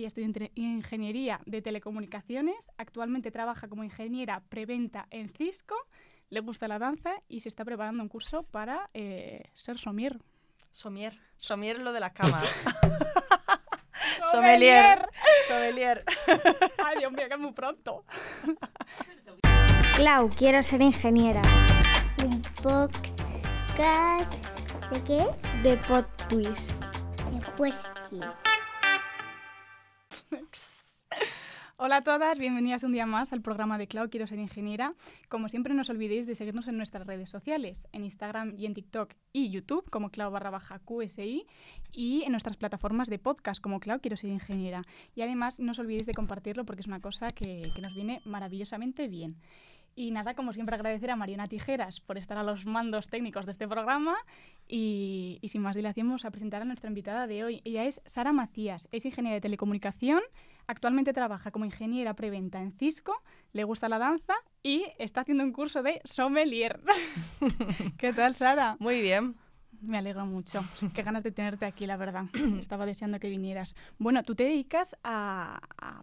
Ella estudió ingeniería de telecomunicaciones, actualmente trabaja como ingeniera preventa en Cisco, le gusta la danza y se está preparando un curso para eh, ser somier. Somier, somier lo de las camas. Sommelier. Sommelier. Ay, Dios mío, que es muy pronto. Clau, quiero ser ingeniera. Un podcast. ¿De qué? De pot Twist. De Hola a todas, bienvenidas un día más al programa de Clau Quiero ser ingeniera. Como siempre, no os olvidéis de seguirnos en nuestras redes sociales, en Instagram y en TikTok y YouTube como clau barra baja QSI y en nuestras plataformas de podcast como Clau Quiero ser ingeniera. Y además, no os olvidéis de compartirlo porque es una cosa que, que nos viene maravillosamente bien. Y nada, como siempre agradecer a Mariana Tijeras por estar a los mandos técnicos de este programa y, y sin más dilación vamos a presentar a nuestra invitada de hoy. Ella es Sara Macías, es ingeniera de telecomunicación, actualmente trabaja como ingeniera preventa en Cisco, le gusta la danza y está haciendo un curso de sommelier. ¿Qué tal, Sara? Muy bien me alegro mucho. Qué ganas de tenerte aquí, la verdad. Estaba deseando que vinieras. Bueno, tú te dedicas a,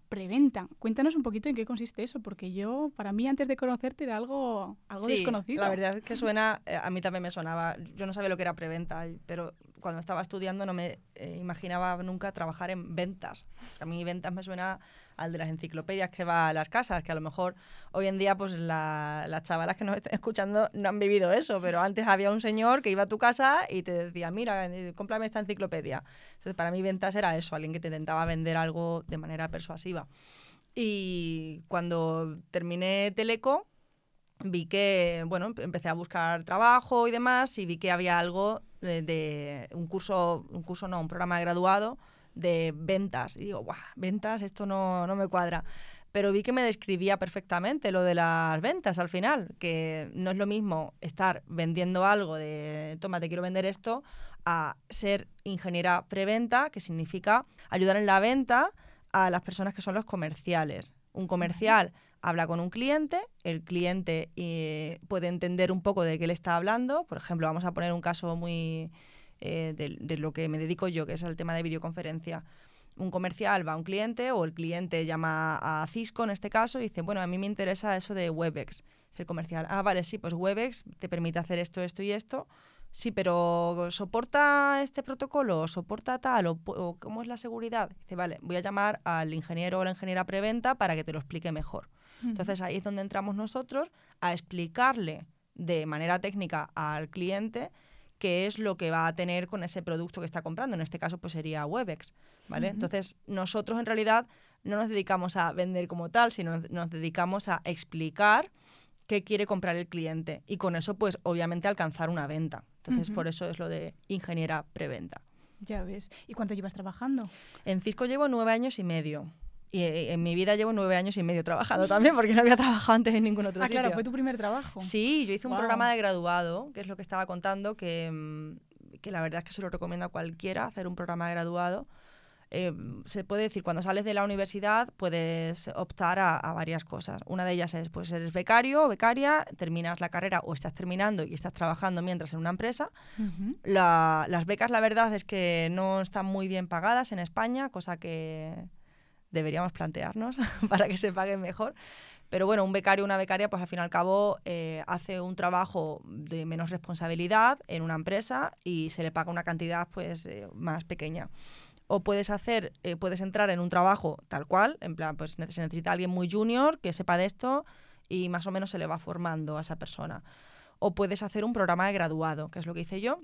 preventa. Cuéntanos un poquito en qué consiste eso, porque yo, para mí, antes de conocerte era algo, algo desconocido. La verdad es que suena, eh, a mí también me sonaba, yo no sabía lo que era preventa, pero cuando estaba estudiando no me eh, imaginaba nunca trabajar en ventas. A mí ventas me suena al de las enciclopedias que va a las casas, que a lo mejor hoy en día pues la, las chavalas que nos están escuchando no han vivido eso, pero antes había un señor que iba a tu casa y te decía, mira, eh, cómprame esta enciclopedia. Entonces para mí ventas era eso, alguien que te intentaba vender algo de manera persuasiva. Y cuando terminé Teleco, vi que, bueno, empecé a buscar trabajo y demás y vi que había algo de, un curso, un curso no, un programa de graduado de ventas. Y digo, guau, ventas, esto no, no me cuadra. Pero vi que me describía perfectamente lo de las ventas al final, que no es lo mismo estar vendiendo algo de, toma, te quiero vender esto, a ser ingeniera preventa, que significa ayudar en la venta a las personas que son los comerciales. Un comercial habla con un cliente, el cliente eh, puede entender un poco de qué le está hablando. Por ejemplo, vamos a poner un caso muy eh, de, lo que me dedico yo, que es el tema de videoconferencia. Un comercial va a un cliente o el cliente llama a Cisco en este caso y dice, bueno, a mí me interesa eso de WebEx. el comercial, ah, vale, sí, pues WebEx te permite hacer esto, esto y esto. Sí, pero ¿soporta este protocolo? ¿Soporta tal? O, cómo es la seguridad? Dice, vale, voy a llamar al ingeniero o la ingeniera preventa para que te lo explique mejor. Entonces ahí es donde entramos nosotros a explicarle de manera técnica al cliente qué es lo que va a tener con ese producto que está comprando. En este caso, pues sería Webex, ¿vale? Entonces, nosotros en realidad no nos dedicamos a vender como tal, sino nos dedicamos a explicar qué quiere comprar el cliente y con eso, pues obviamente alcanzar una venta. Entonces, por eso es lo de ingeniera preventa. Ya ves. ¿Y cuánto llevas trabajando? En Cisco llevo nueve años y medio. Y eh, en mi vida llevo nueve años y medio trabajando también, porque no había trabajado antes en ningún otro sitio. Ah, claro, fue tu primer trabajo. Sí, yo hice un programa de graduado, que es lo que estaba contando, que, mm, que, la verdad es que se lo recomiendo a cualquiera, hacer un programa de graduado. Eh, se puede decir, cuando sales de la universidad puedes optar a, varias cosas. Una de ellas es, pues eres becario o becaria, terminas la carrera o estás terminando y estás trabajando mientras en una empresa. las becas, la verdad es que no están muy bien pagadas en España, cosa que deberíamos plantearnos para que se paguen mejor. Pero bueno, un becario o una becaria, pues al fin y al cabo eh, hace un trabajo de menos responsabilidad en una empresa y se le paga una cantidad pues eh, más pequeña. O puedes hacer, eh, puedes entrar en un trabajo tal cual, en plan, pues se necesita alguien muy junior que sepa de esto y más o menos se le va formando a esa persona. O puedes hacer un programa de graduado, que es lo que hice yo,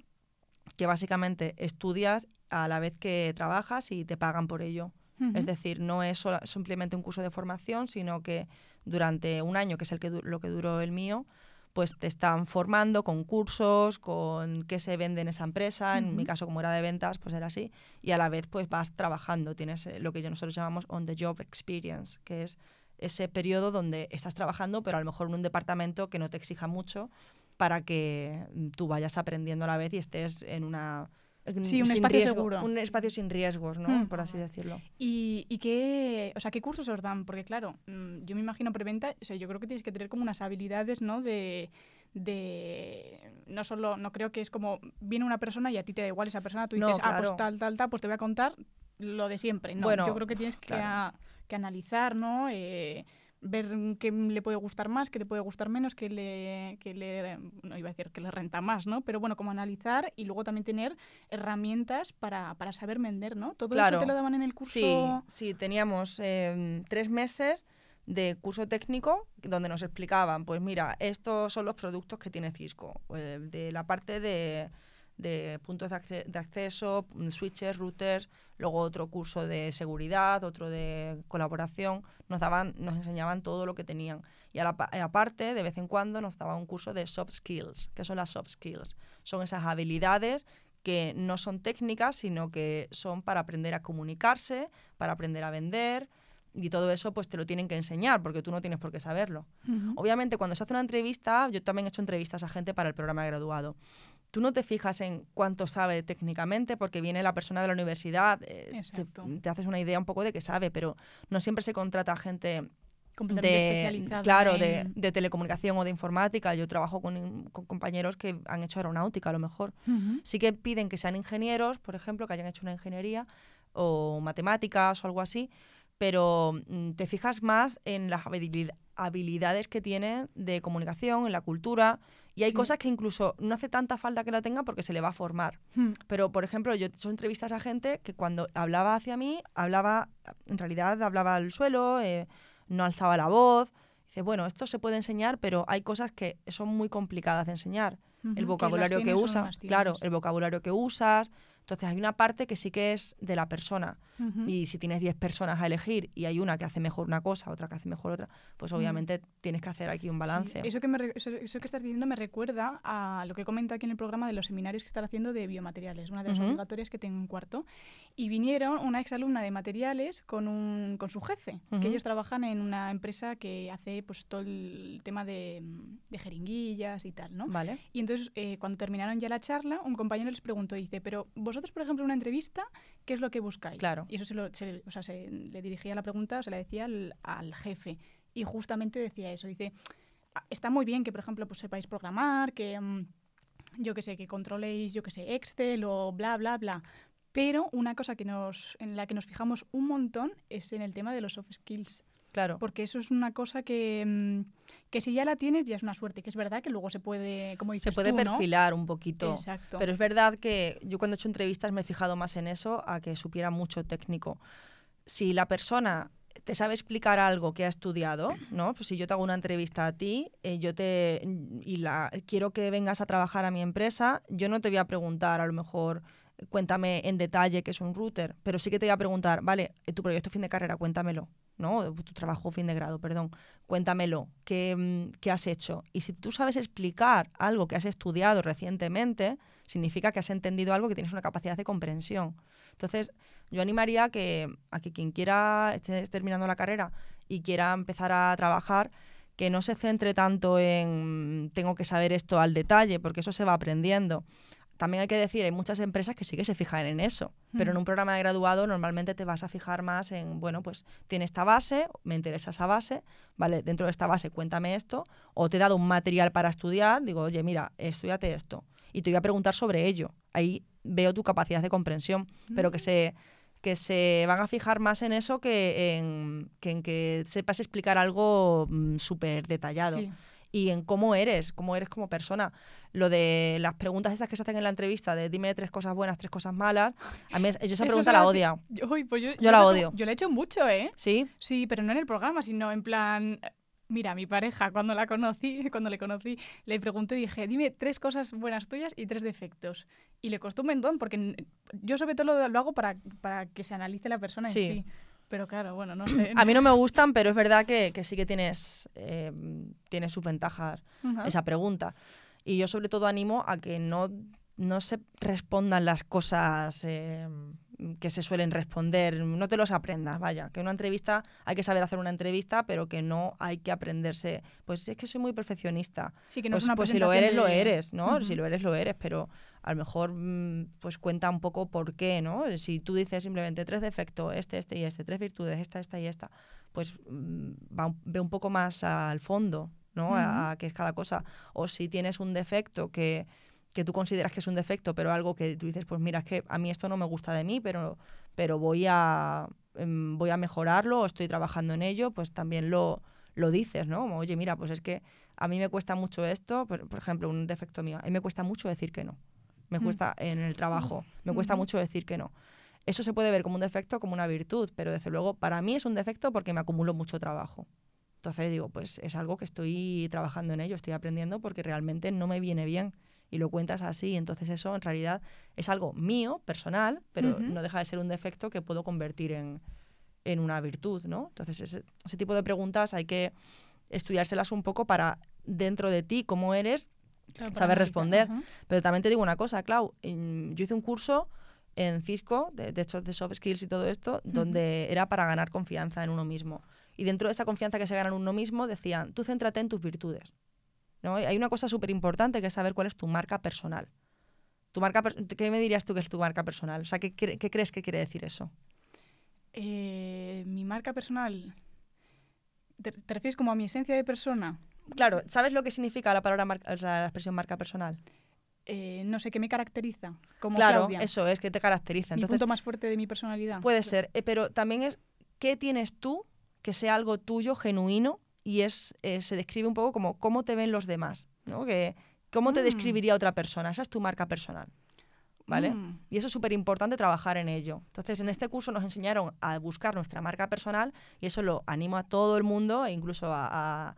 que básicamente estudias a la vez que trabajas y te pagan por ello. Es decir, no es simplemente un curso de formación, sino que durante un año, que es el que, lo que duró el mío, pues te están formando con cursos, con qué se vende en esa empresa, en mi caso como era de ventas, pues era así, y a la vez pues vas trabajando, tienes eh, lo que nosotros llamamos on the job experience, que es ese periodo donde estás trabajando, pero a lo mejor en un departamento que no te exija mucho para que tú vayas aprendiendo a la vez y estés en una Sí, un espacio seguro. Un espacio sin riesgos, ¿no? Hmm. Por así decirlo. ¿Y, qué, o sea, qué cursos os dan? Porque claro, mm, yo me imagino preventa, o sea, yo creo que tienes que tener como unas habilidades, ¿no? De, no solo, no creo que es como viene una persona y a ti te da igual esa persona, tú dices, ah, pues tal, tal, tal, pues te voy a contar lo de siempre. No, yo creo que tienes que, analizar, ¿no? Eh, ver qué le puede gustar más, qué le puede gustar menos, qué le, le, no iba a decir que le renta más, ¿no? Pero bueno, como analizar y luego también tener herramientas para, para saber vender, ¿no? Todo eso te lo daban en el curso. Sí, sí teníamos em, tres meses de curso técnico donde nos explicaban, pues mira, estos son los productos que tiene Cisco, eh, de la parte de de puntos de, acceso, mm, switches, routers, luego otro curso de seguridad, otro de colaboración, nos daban, nos enseñaban todo lo que tenían. Y aparte, de vez en cuando nos daba un curso de soft skills. ¿Qué son las soft skills? Son esas habilidades que no son técnicas, sino que son para aprender a comunicarse, para aprender a vender, y todo eso pues te lo tienen que enseñar porque tú no tienes por qué saberlo. Obviamente cuando se hace una entrevista, yo también he hecho entrevistas a gente para el programa de graduado tú no te fijas en cuánto sabe técnicamente, porque viene la persona de la universidad, eh, te, haces una idea un poco de que sabe, pero no siempre se contrata gente de, Claro, de, telecomunicación o de informática. Yo trabajo con, compañeros que han hecho aeronáutica, a lo mejor. Sí que piden que sean ingenieros, por ejemplo, que hayan hecho una ingeniería o matemáticas o algo así, pero mm, te fijas más en las habilidades que tiene de comunicación, en la cultura y hay cosas que incluso no hace tanta falta que la tenga porque se le va a formar. Hmm. Pero, por ejemplo, yo he hecho entrevistas a gente que cuando hablaba hacia mí, hablaba, en realidad hablaba al suelo, eh, no alzaba la voz. Dice, bueno, esto se puede enseñar, pero hay cosas que son muy complicadas de enseñar. el vocabulario que, que usas, claro, el vocabulario que usas. Entonces hay una parte que sí que es de la persona. Y si tienes 10 personas a elegir y hay una que hace mejor una cosa, otra que hace mejor otra, pues obviamente tienes que hacer aquí un balance. eso, que me, que estás diciendo me recuerda a lo que comento aquí en el programa de los seminarios que están haciendo de biomateriales, una de las obligatorias que tengo en cuarto. Y vinieron una exalumna de materiales con, un, con su jefe, que ellos trabajan en una empresa que hace pues todo el tema de, jeringuillas y tal, ¿no? Vale. Y entonces, eh, cuando terminaron ya la charla, un compañero les preguntó, dice, pero vosotros, por ejemplo, en una entrevista, ¿qué es lo que buscáis? Claro. Y eso se, le dirigía la pregunta, se la decía al, jefe. Y justamente decía eso, dice, ah, está muy bien que, por ejemplo, pues sepáis programar, que mm, yo que sé, que controléis, yo que sé, Excel o bla, bla, bla. Pero una cosa que nos, en la que nos fijamos un montón es en el tema de los soft skills. Claro. Porque eso es una cosa mm, que, si ya la tienes ya es una suerte, que es verdad que luego se puede, como Se puede perfilar un poquito. Pero es verdad que yo cuando he hecho entrevistas me he fijado más en eso, a que supiera mucho técnico. Si la persona te sabe explicar algo que ha estudiado, ¿no? Pues si yo te hago una entrevista a ti, eh, yo te y la quiero que vengas a trabajar a mi empresa, yo no te voy a preguntar a lo mejor cuéntame en detalle qué es un router, pero sí que te voy a preguntar, vale, eh, tu proyecto fin de carrera, cuéntamelo, ¿no? Tu trabajo fin de grado, perdón, cuéntamelo, ¿qué, mm, qué has hecho? Y si tú sabes explicar algo que has estudiado recientemente, significa que has entendido algo, que tienes una capacidad de comprensión. Entonces, yo animaría que, a que quien quiera, esté terminando la carrera y quiera empezar a trabajar, que no se centre tanto en mm, tengo que saber esto al detalle, porque eso se va aprendiendo también hay que decir, hay muchas empresas que sí que se fijan en eso, pero en mm. un programa de graduado normalmente te vas a fijar más en, bueno, pues tiene esta base, me interesa esa base, vale, dentro de esta base cuéntame esto, o te he dado un material para estudiar, digo, oye, mira, estudiate esto, y te voy a preguntar sobre ello. Ahí veo tu capacidad de comprensión, pero que mm. se que se van a fijar más en eso que en que, sepas explicar algo mm, súper detallado y en cómo eres, cómo eres como persona. Lo de las preguntas estas que se hacen en la entrevista, de dime tres cosas buenas, tres cosas malas, a mí yo esa pregunta la odio. Pues yo, la odio. Yo la he hecho mucho, ¿eh? Sí. Sí, pero no en el programa, sino en plan... Mira, mi pareja, cuando la conocí, cuando le conocí, le pregunté, dije, dime tres cosas buenas tuyas y tres defectos. Y le costó un montón, porque yo sobre todo lo, hago para, para que se analice la persona sí. sí. Pero claro, bueno, no sé. A mí no me gustan, pero es verdad que, sí que tienes, eh, sus ventajas esa pregunta. Y yo sobre todo animo a que no, no se respondan las cosas... Eh, que se suelen responder, no te los aprendas, vaya, que una entrevista, hay que saber hacer una entrevista, pero que no hay que aprenderse, pues es que soy muy perfeccionista. Pues, pues, si lo eres, lo eres, ¿no? Si lo eres, lo eres, pero a lo mejor mm, pues cuenta un poco por qué, ¿no? Si tú dices simplemente tres defectos, este, este y este, tres virtudes, esta, esta y esta, pues mm, ve un poco más al fondo, ¿no? a qué es cada cosa. O si tienes un defecto que que tú consideras que es un defecto, pero algo que tú dices, pues mira, es que a mí esto no me gusta de mí, pero, pero voy, a, em, voy a mejorarlo estoy trabajando en ello, pues también lo, lo dices, ¿no? oye, mira, pues es que a mí me cuesta mucho esto, por, ejemplo, un defecto mío, a mí me cuesta mucho decir que no, me mm. cuesta en el trabajo, me mm. cuesta mm. mucho decir que no. Eso se puede ver como un defecto, como una virtud, pero desde luego para mí es un defecto porque me acumulo mucho trabajo. Entonces digo, pues es algo que estoy trabajando en ello, estoy aprendiendo porque realmente no me viene bien y lo cuentas así. Entonces eso en realidad es algo mío, personal, pero no deja de ser un defecto que puedo convertir en, una virtud, ¿no? Entonces ese, tipo de preguntas hay que estudiárselas un poco para dentro de ti, cómo eres, saber responder. Pero también te digo una cosa, Clau, yo hice un curso en Cisco, de, de soft skills y todo esto, donde era para ganar confianza en uno mismo. Y dentro de esa confianza que se gana en uno mismo, decían, tú céntrate en tus virtudes. ¿no? Hay una cosa súper importante que es saber cuál es tu marca personal. Tu marca, ¿Qué me dirías tú que es tu marca personal? O sea, ¿qué, crees que quiere decir eso? Eh, mi marca personal. ¿Te, refieres como a mi esencia de persona? Claro, ¿sabes lo que significa la palabra marca, o sea, la expresión marca personal? Eh, no sé, ¿qué me caracteriza? claro, eso es, que te caracteriza. Entonces, mi punto más fuerte de mi personalidad. Puede ser, eh, pero también es, ¿qué tienes tú que sea algo tuyo, genuino, y es, eh, se describe un poco como cómo te ven los demás, ¿no? Que, ¿Cómo te mm. describiría otra persona? Esa es tu marca personal. ¿Vale? Mm. Y eso es súper importante trabajar en ello. Entonces, en este curso nos enseñaron a buscar nuestra marca personal y eso lo animo a todo el mundo, e incluso a,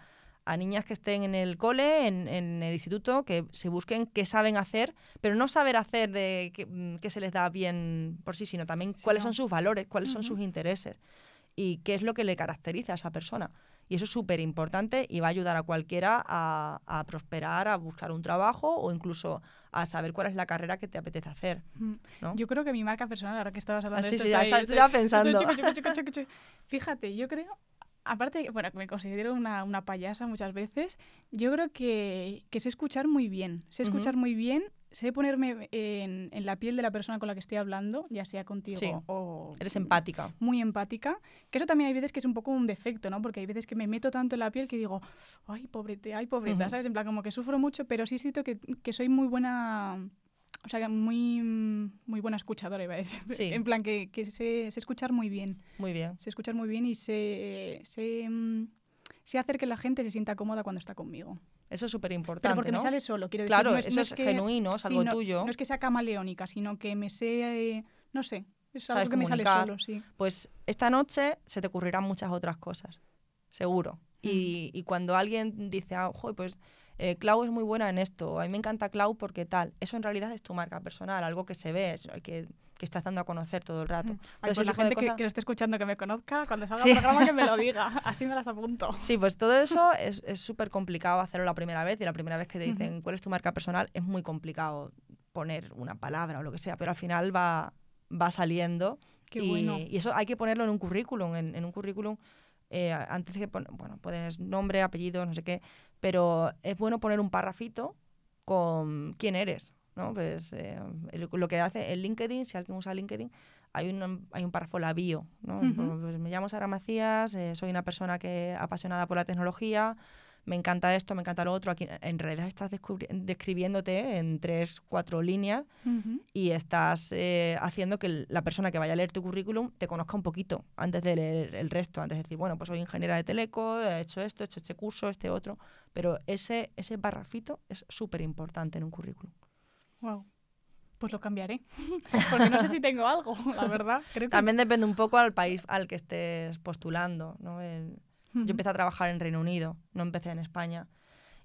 a, niñas que estén en el cole, en, el instituto, que se busquen qué saben hacer, pero no saber hacer de qué, mm, se les da bien por sí, sino también cuáles son sus valores, cuáles son sus intereses y qué es lo que le caracteriza a esa persona. Y eso es súper importante y va a ayudar a cualquiera a, a, prosperar, a buscar un trabajo o incluso a saber cuál es la carrera que te apetece hacer. Mm. Yo creo que mi marca personal, ahora que estabas hablando de esto, está, pensando. Fíjate, yo creo, aparte, bueno, que me considero una, una, payasa muchas veces, yo creo que, sé escuchar muy bien. Sé escuchar muy bien sé ponerme eh, en, en, la piel de la persona con la que estoy hablando, ya sea contigo sí, o... Eres empática. Muy empática. Que eso también hay veces que es un poco un defecto, ¿no? Porque hay veces que me meto tanto en la piel que digo, ay, pobrete, ay, pobreta, ¿sabes? En plan, como que sufro mucho, pero sí siento que, que soy muy buena... O sea, muy, muy buena escuchadora, iba a decir. Sí. En plan, que, que sé, escuchar muy bien. Muy bien. Sé escuchar muy bien y se sé mm, sé hacer que la gente se sienta cómoda cuando está conmigo. Eso es súper importante. porque me sale solo, quiero decir. Claro, eso es, genuino, es algo tuyo. No es que sea camaleónica, sino que me sé, no sé, es algo que me sale solo, sí. Pues esta noche se te ocurrirán muchas otras cosas, seguro. Y, mm. cuando alguien dice, ojo, ah, pues eh, Clau es muy buena en esto, a mí me encanta Clau porque tal, eso en realidad es tu marca personal, algo que se ve, es, que que estás dando a conocer todo el rato. Mm. Ay, la gente que, que, lo esté escuchando que me conozca, cuando salga el programa que me lo diga, así me las apunto. Sí, pues todo eso es súper complicado hacerlo la primera vez y la primera vez que te dicen cuál es tu marca personal es muy complicado poner una palabra o lo que sea, pero al final va, va saliendo. Qué y, y eso hay que ponerlo en un currículum, en, en un currículum eh, antes que poner, bueno, poner nombre, apellido, no sé qué, pero es bueno poner un parrafito con quién eres, pues, lo que hace el LinkedIn, si alguien usa LinkedIn, hay un, hay un párrafo la bio. Pues, pues, me llamo Sara Macías, eh, soy una persona que apasionada por la tecnología, me encanta esto, me encanta lo otro. Aquí en realidad estás describiéndote en tres, cuatro líneas y estás eh, haciendo que la persona que vaya a leer tu currículum te conozca un poquito antes de leer el resto, antes de decir, bueno, pues soy ingeniera de teleco, he hecho esto, he hecho este curso, este otro. Pero ese, ese barrafito es súper importante en un currículum. Pues lo cambiaré, porque no sé si tengo algo, la verdad. También depende un poco al país al que estés postulando. ¿no? Yo empecé a trabajar en Reino Unido, no empecé en España,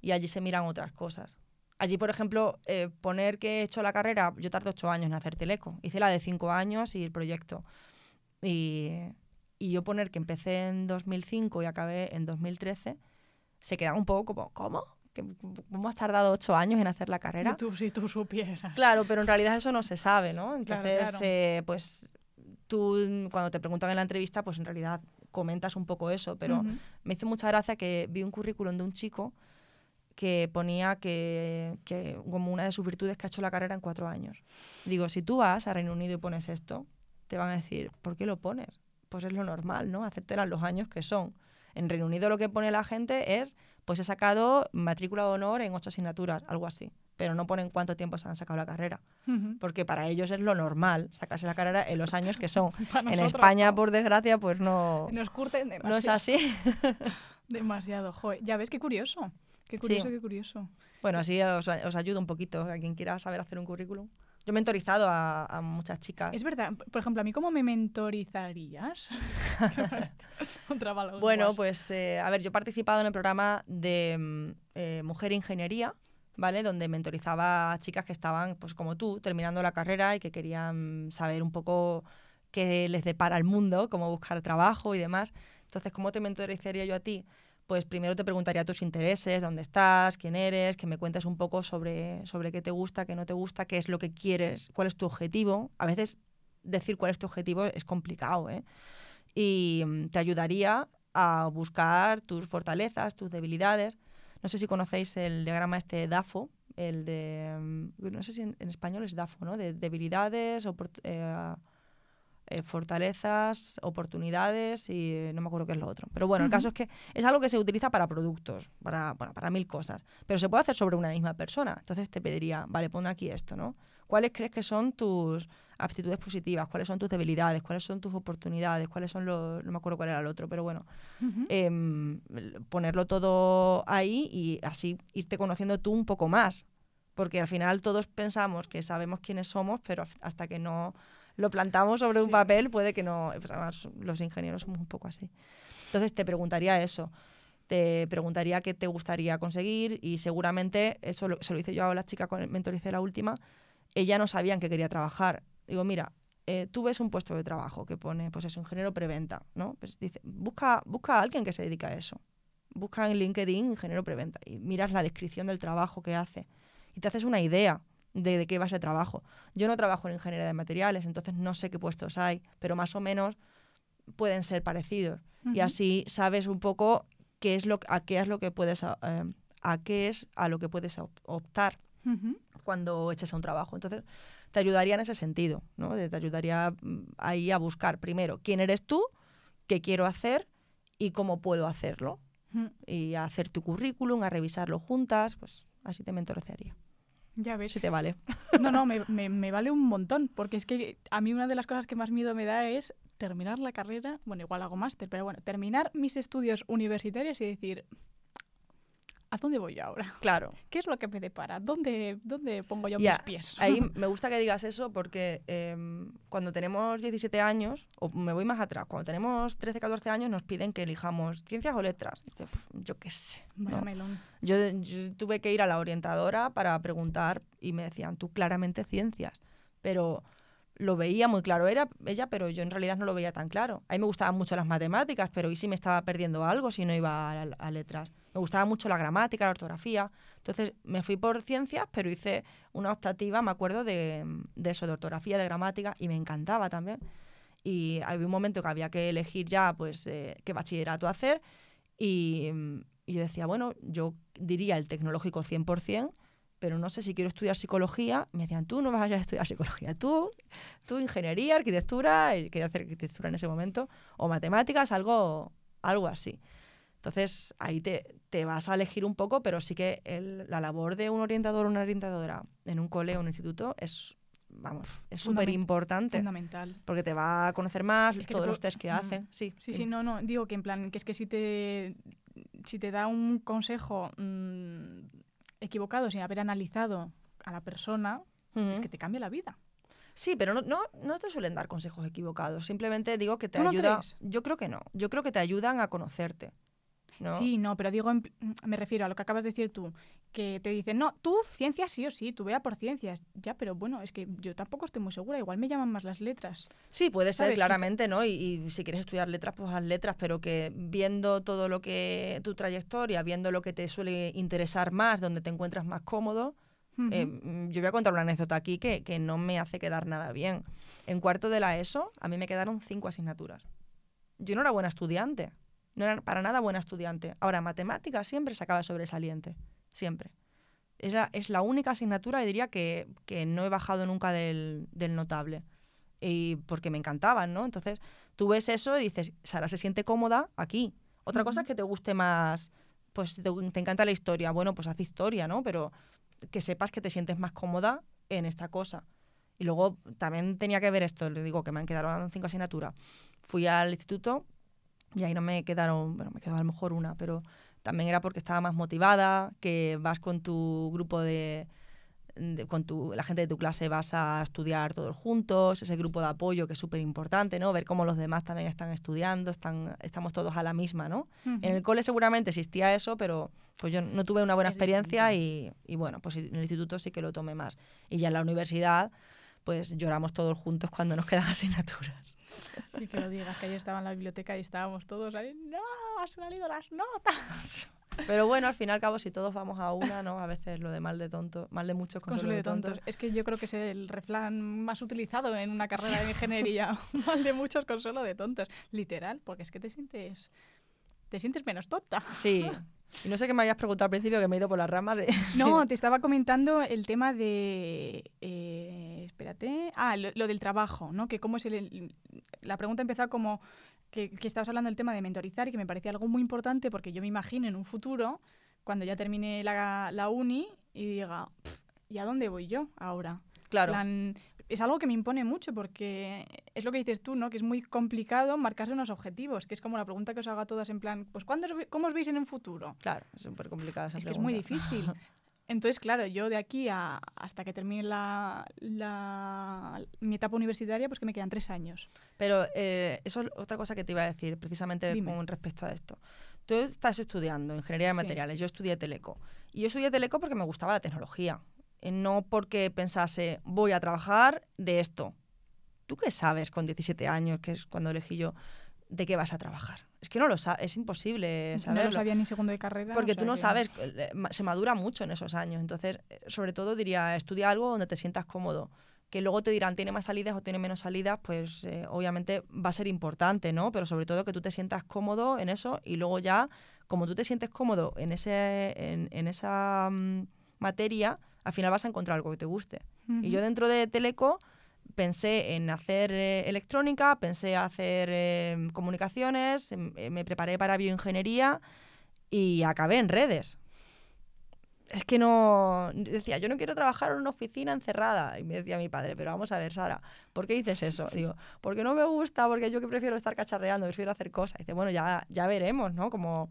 y allí se miran otras cosas. Allí, por ejemplo, eh, poner que he hecho la carrera, yo tardé ocho años en hacer Teleco. Hice la de cinco años y el proyecto. Y, yo poner que empecé en 2005 y acabé en 2013, se queda un poco como, ¿cómo? ¿Cómo has tardado ocho años en hacer la carrera. si tú supieras. Claro, pero en realidad eso no se sabe, ¿no? Entonces, eh, pues tú cuando te preguntan en la entrevista, pues en realidad comentas un poco eso, pero me hizo mucha gracia que vi un currículum de un chico que ponía que, que, como una de sus virtudes que ha hecho la carrera en cuatro años. Digo, si tú vas a Reino Unido y pones esto, te van a decir, ¿por qué lo pones? Pues es lo normal, ¿no? Hacértela los años que son. En Reino Unido lo que pone la gente es, pues he sacado matrícula de honor en ocho asignaturas, algo así, pero no ponen cuánto tiempo se han sacado la carrera, porque para ellos es lo normal sacarse la carrera en los años que son. en España, por desgracia, pues no... Nos curten demasiado. No es así. demasiado, joder. Ya ves, qué curioso. Qué curioso, qué curioso. Bueno, así os, os ayuda un poquito a quien quiera saber hacer un currículum. Yo he mentorizado a, muchas chicas. Es verdad. Por ejemplo, ¿a mí cómo me mentorizarías? bueno, pues eh, a ver, yo he participado en el programa de mm, eh, Mujer e Ingeniería, ¿vale? Donde mentorizaba a chicas que estaban, pues como tú, terminando la carrera y que querían saber un poco qué les depara el mundo, cómo buscar trabajo y demás. Entonces, ¿cómo te mentorizaría yo a ti? pues primero te preguntaría tus intereses, dónde estás, quién eres, que me cuentes un poco sobre, sobre qué te gusta, qué no te gusta, qué es lo que quieres, cuál es tu objetivo. A veces decir cuál es tu objetivo es complicado, ¿eh? Y mm, te ayudaría a buscar tus fortalezas, tus debilidades. No sé si conocéis el diagrama este DAFO, el de, mm, no sé si en, español es DAFO, ¿no? De debilidades, eh, eh, fortalezas, oportunidades y eh, no me acuerdo qué es lo otro. Pero bueno, el caso es que es algo que se utiliza para productos, para, para mil cosas, pero se puede hacer sobre una misma persona. Entonces te pediría, vale, pon aquí esto, ¿no? ¿Cuáles crees que son tus aptitudes positivas? ¿Cuáles son tus debilidades? ¿Cuáles son tus oportunidades? ¿Cuáles son los... no me acuerdo cuál era el otro, pero bueno, em, ponerlo todo ahí y así irte conociendo tú un poco más. Porque al final todos pensamos que sabemos quiénes somos, pero hasta que no lo plantamos sobre un papel, puede que no. Pues, los ingenieros somos un poco así. Entonces te preguntaría eso. Te preguntaría qué te gustaría conseguir y seguramente, eso se lo hice yo a la chica con mentoricé la última, ella no sabía en qué quería trabajar. Digo, mira, eh, tú ves un puesto de trabajo que pone, pues eso, ingeniero preventa, ¿no? Pues dice, busca, busca a alguien que se dedica a eso. Busca en LinkedIn ingeniero preventa y miras la descripción del trabajo que hace y te haces una idea de, qué base de trabajo. Yo no trabajo en ingeniería de materiales, entonces no sé qué puestos hay, pero más o menos pueden ser parecidos. Y así sabes un poco qué es lo, a qué es lo que puedes eh, a, qué es a lo que puedes optar cuando eches a un trabajo. Entonces, te ayudaría en ese sentido, ¿no? Te ayudaría mm, ahí a buscar primero quién eres tú, qué quiero hacer y cómo puedo hacerlo. Y a hacer tu currículum, a revisarlo juntas, pues así te mentorizaría. Ya ves. Si te vale. No, no, me, me, me, vale un montón, porque es que a mí una de las cosas que más miedo me da es terminar la carrera, bueno, igual hago máster, pero bueno, terminar mis estudios universitarios y decir, ¿a dónde voy yo ahora? Claro. ¿Qué es lo que me depara? ¿Dónde, dónde pongo yo mis pies? Ahí me gusta que digas eso porque em, cuando tenemos 17 años, o me voy más atrás, cuando tenemos 13, 14 años nos piden que elijamos ciencias o letras. yo qué sé. ¿no? yo tuve que ir a la orientadora para preguntar y me decían, tú claramente ciencias, pero lo veía muy claro era ella, pero yo en realidad no lo veía tan claro. A mí me gustaban mucho las matemáticas, pero ¿y si me estaba perdiendo algo si no iba a, letras? Me gustaba mucho la gramática, la ortografía. Entonces me fui por ciencias, pero hice una optativa, me acuerdo, de, eso, de ortografía, de gramática, y me encantaba también. Y había un momento que había que elegir ya pues eh, qué bachillerato hacer y, y yo decía, bueno, yo diría el tecnológico 100%, pero no sé si quiero estudiar psicología. Me decían, tú no vas a estudiar psicología, tú, tú ingeniería, arquitectura, y quería hacer arquitectura en ese momento, o matemáticas, algo, algo así. Entonces ahí te, te vas a elegir un poco, pero sí que la labor de un orientador o una orientadora en un cole o un instituto es vamos, es súper importante. Fundamental. Porque te va a conocer más, todos los test que hacen. Sí, sí, sí, no, no, digo que en plan, que es que si te, si te da un consejo mm, equivocados sin haber analizado a la persona, es que te cambia la vida. Sí, pero no, no, no, te suelen dar consejos equivocados. Simplemente digo que te ayudan... Yo creo que no. Yo creo que te ayudan a conocerte. Sí, no, pero digo, me refiero a lo que acabas de decir tú, que te dicen, no, tú ciencias sí o sí, tú vea por ciencias. Ya, pero bueno, es que yo tampoco estoy muy segura, igual me llaman más las letras. Sí, puede ser, claramente, ¿no? Y, si quieres estudiar letras, pues haz letras, pero que viendo todo lo que tu trayectoria, viendo lo que te suele interesar más, donde te encuentras más cómodo. Eh, mm, yo voy a contar una anécdota aquí que, que no me hace quedar nada bien. En cuarto de la ESO, a mí me quedaron cinco asignaturas. Yo no era buena estudiante, no era para nada buena estudiante. Ahora, matemáticas siempre sacaba sobresaliente. Siempre. Es la, es la única asignatura, que diría, que, no he bajado nunca del, del notable. Y porque me encantaban, ¿no? Entonces, tú ves eso y dices, Sara se siente cómoda aquí. Otra cosa es que te guste más, pues te, encanta la historia. Bueno, pues haz historia, ¿no? Pero que sepas que te sientes más cómoda en esta cosa. Y luego también tenía que ver esto, le digo que me han quedado cinco asignaturas. Fui al instituto, y ahí no me quedaron, bueno, me quedó a lo mejor una, pero también era porque estaba más motivada, que vas con tu grupo de, con tu, la gente de tu clase vas a estudiar todos juntos, ese grupo de apoyo que es súper importante, ¿no? Ver cómo los demás también están estudiando, están, estamos todos a la misma, ¿no? En el cole seguramente existía eso, pero pues yo no tuve una buena experiencia y, y, bueno, pues en el instituto sí que lo tomé más. Y ya en la universidad, pues lloramos todos juntos cuando nos quedan asignaturas y que lo digas, que ahí estaba en la biblioteca y estábamos todos ahí, ¡no! ¡Has salido las notas! Pero bueno, al fin y al cabo, si todos vamos a una, ¿no? A veces lo de mal de tonto, mal de muchos con solo de, tontos. Es que yo creo que es el refrán más utilizado en una carrera de ingeniería. mal de muchos solo de tontos. Literal, porque es que te sientes te sientes menos tonta. Sí, Y no sé qué me habías preguntado al principio, que me he ido por las ramas. No, te estaba comentando el tema de... Eh, espérate. Ah, lo, del trabajo, ¿no? Que cómo es el, la pregunta empezó como que, estabas hablando del tema de mentorizar y que me parecía algo muy importante porque yo me imagino en un futuro, cuando ya termine la, la uni y diga, ¿y a dónde voy yo ahora? Claro es algo que me impone mucho porque es lo que dices tú, ¿no? Que es muy complicado marcarse unos objetivos, que es como la pregunta que os haga a todas en plan, pues ¿cuándo os ¿cómo os veis en un futuro? Claro, es súper complicada esa es es muy difícil. Entonces, claro, yo de aquí a, hasta que termine la, la, mi etapa universitaria, pues que me quedan tres años. Pero eh, eso es otra cosa que te iba a decir, precisamente con respecto a esto. Tú estás estudiando ingeniería de materiales, yo estudié teleco. Y yo estudié teleco porque me gustaba la tecnología. Eh, no porque pensase, voy a trabajar de esto. ¿Tú qué sabes con 17 años, que es cuando elegí yo, de qué vas a trabajar? Es que no lo sabes, es imposible saberlo. No lo sabía ni segundo de carrera. Porque tú no sabes, eh, se madura mucho en esos años. Entonces, eh, sobre todo diría, estudia algo donde te sientas cómodo. Que luego te dirán, tiene más salidas o tiene menos salidas, pues obviamente va a ser importante, ¿no? Pero sobre todo que tú te sientas cómodo en eso y luego ya, como tú te sientes cómodo en, ese, en, esa... Mm, materia, al final vas a encontrar algo que te guste. Y yo dentro de Teleco pensé en hacer eh, electrónica, pensé en hacer em, comunicaciones, em, eh, me preparé para bioingeniería y acabé en redes. Es que no. Decía, yo no quiero trabajar en una oficina encerrada. Y me decía mi padre, pero vamos a ver, Sara, ¿por qué dices eso? Digo, porque no me gusta, porque yo que prefiero estar cacharreando, prefiero hacer cosas. Y dice, bueno, ya, ya veremos, ¿no? Como,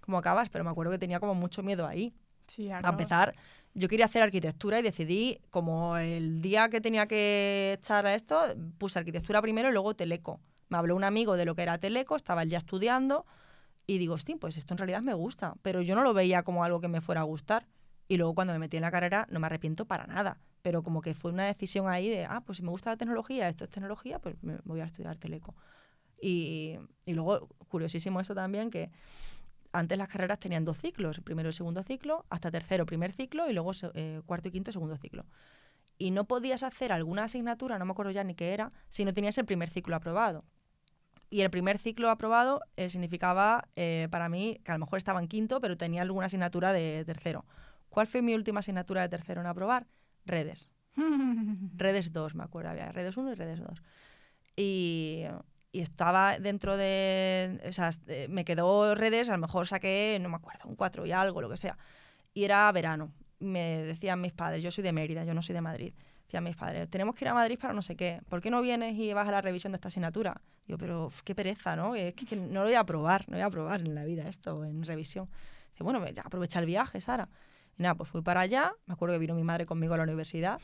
como acabas, pero me acuerdo que tenía como mucho miedo ahí. Sí, a empezar, yo quería hacer arquitectura y decidí, como el día que tenía que echar a esto, puse arquitectura primero y luego teleco. Me habló un amigo de lo que era teleco, estaba ya estudiando y digo, sí, pues esto en realidad me gusta, pero yo no lo veía como algo que me fuera a gustar. Y luego cuando me metí en la carrera no me arrepiento para nada, pero como que fue una decisión ahí de, ah, pues si me gusta la tecnología, esto es tecnología, pues me voy a estudiar teleco. Y, y luego, curiosísimo eso también, que antes las carreras tenían dos ciclos, primero y segundo ciclo, hasta tercero, primer ciclo y luego eh, cuarto y quinto, segundo ciclo. Y no podías hacer alguna asignatura, no me acuerdo ya ni qué era, si no tenías el primer ciclo aprobado. Y el primer ciclo aprobado eh, significaba eh, para mí que a lo mejor estaba en quinto, pero tenía alguna asignatura de tercero. ¿Cuál fue mi última asignatura de tercero en aprobar? Redes. redes 2, me acuerdo, había redes 1 y redes 2. Y y estaba dentro de, o sea, me quedó redes, a lo mejor saqué, no me acuerdo, un 4 y algo, lo que sea. Y era verano. Me decían mis padres, yo soy de Mérida, yo no soy de Madrid. Decían mis padres, tenemos que ir a Madrid para no sé qué. ¿Por qué no vienes y vas a la revisión de esta asignatura? Yo, pero qué pereza, ¿no? Es que, no lo voy a probar, no voy a probar en la vida esto, en revisión. Dice, bueno, ya aprovecha el viaje, Sara. Y nada, pues fui para allá. Me acuerdo que vino mi madre conmigo a la universidad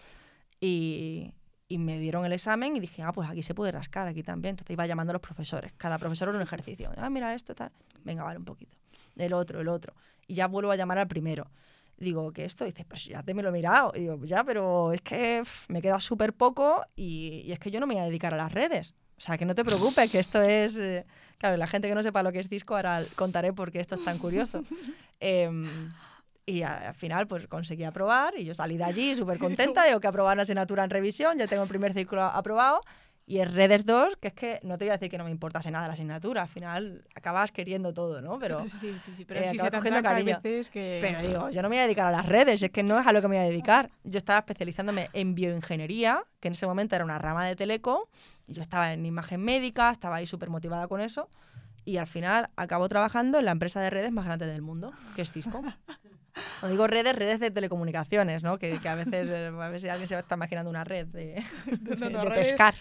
y, y me dieron el examen y dije, ah, pues aquí se puede rascar, aquí también. Entonces iba llamando a los profesores. Cada profesor un ejercicio. Ah, mira esto, tal. Venga, vale, un poquito. El otro, el otro. Y ya vuelvo a llamar al primero. Digo, que esto? Dice, pues ya te me lo he mirado. digo, pues ya, pero es que me queda súper poco y, es que yo no me voy a dedicar a las redes. O sea, que no te preocupes, que esto es... Eh, claro, la gente que no sepa lo que es disco, ahora contaré por qué esto es tan curioso. Em, y al final, pues conseguí aprobar y yo salí de allí súper contenta. digo que aprobar una asignatura en revisión, ya tengo el primer ciclo aprobado. Y es Redes 2, que es que no te voy a decir que no me importase nada la asignatura, al final acabas queriendo todo, ¿no? Pero, sí, sí, sí, pero eh, si Pero digo, yo no me voy a dedicar a las redes, es que no es a lo que me voy a dedicar. Yo estaba especializándome en bioingeniería, que en ese momento era una rama de teleco y yo estaba en imagen médica, estaba ahí súper motivada con eso, y al final acabo trabajando en la empresa de redes más grande del mundo, que es Cisco. No digo redes, redes de telecomunicaciones, ¿no? Que, a veces eh, a ver si alguien se está imaginando una red de, pescar.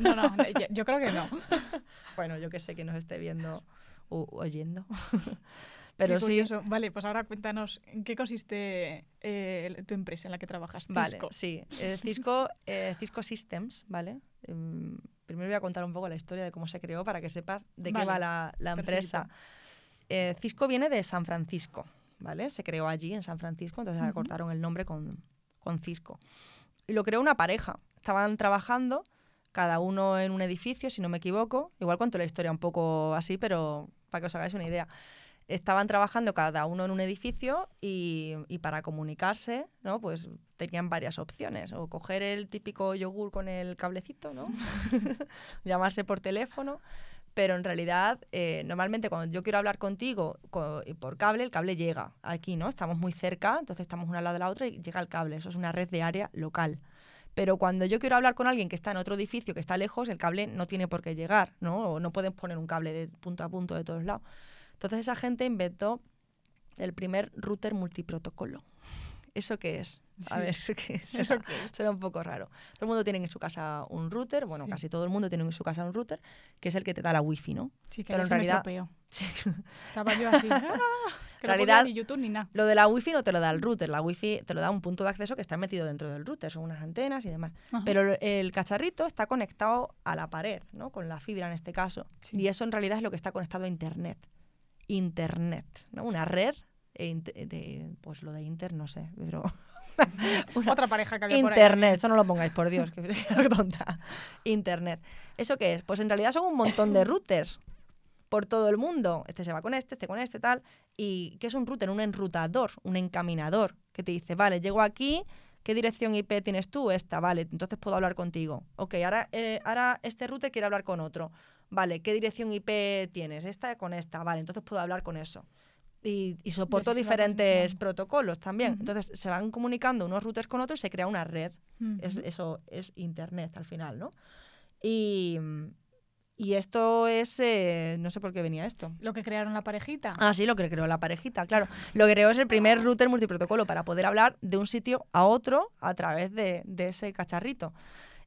No, no, yo, creo que no. Bueno, yo que sé que nos esté viendo o oyendo. Pero sí. Vale, pues ahora cuéntanos en qué consiste eh, tu empresa en la que trabajas, Cisco. sí. Eh, Cisco, Cisco Systems, ¿vale? Em, primero voy a contar un poco la historia de cómo se creó para que sepas de qué va la empresa. Cisco viene de San Francisco, ¿vale? Se creó allí, en San Francisco, entonces acortaron el nombre con, con Cisco. Y lo creó una pareja. Estaban trabajando, cada uno en un edificio, si no me equivoco. Igual cuento la historia un poco así, pero para que os hagáis una idea. Estaban trabajando cada uno en un edificio y, y para comunicarse, ¿no? Pues tenían varias opciones. O coger el típico yogur con el cablecito, ¿no? Llamarse por teléfono pero en realidad eh, normalmente cuando yo quiero hablar contigo por cable, el cable llega aquí, ¿no? Estamos muy cerca, entonces estamos una al lado de la otra y llega el cable. Eso es una red de área local. Pero cuando yo quiero hablar con alguien que está en otro edificio, que está lejos, el cable no tiene por qué llegar, ¿no? O no pueden poner un cable de punto a punto de todos lados. Entonces esa gente inventó el primer router multiprotocolo. ¿Eso qué es? A ver, ¿eso qué Será, un poco raro. Todo el mundo tiene en su casa un router, bueno, casi todo el mundo tiene en su casa un router, que es el que te da la wifi, ¿no? Sí, que Pero en realidad... Estaba yo así. Ah", no realidad, ni YouTube ni nada. Lo de la wifi no te lo da el router, la wifi te lo da un punto de acceso que está metido dentro del router, son unas antenas y demás. Pero el cacharrito está conectado a la pared, ¿no? Con la fibra en este caso. Y eso en realidad es lo que está conectado a internet. Internet, ¿no? Una red e de, pues lo de Inter, no sé, pero... Otra pareja que había Internet, eso no lo pongáis, por Dios, que tonta. Internet. ¿Eso qué es? Pues en realidad son un montón de routers por todo el mundo. Este se va con este, este con este, tal. ¿Y qué es un router? Un enrutador, un encaminador, que te dice, vale, llego aquí, ¿qué dirección IP tienes tú? Esta, vale, entonces puedo hablar contigo. Ok, ahora, eh, ahora este router quiere hablar con otro. Vale, ¿qué dirección IP tienes? Esta con esta, vale, entonces puedo hablar con eso y, soporto diferentes protocolos también. Entonces se van comunicando unos routers con otros y se crea una red. eso es Internet al final, ¿no? Y, y esto es, eh, no sé por qué venía esto. Lo que crearon la parejita. Ah, sí, lo que creó la parejita, claro. Lo que creó es el primer router multiprotocolo para poder hablar de un sitio a otro a través de, ese cacharrito.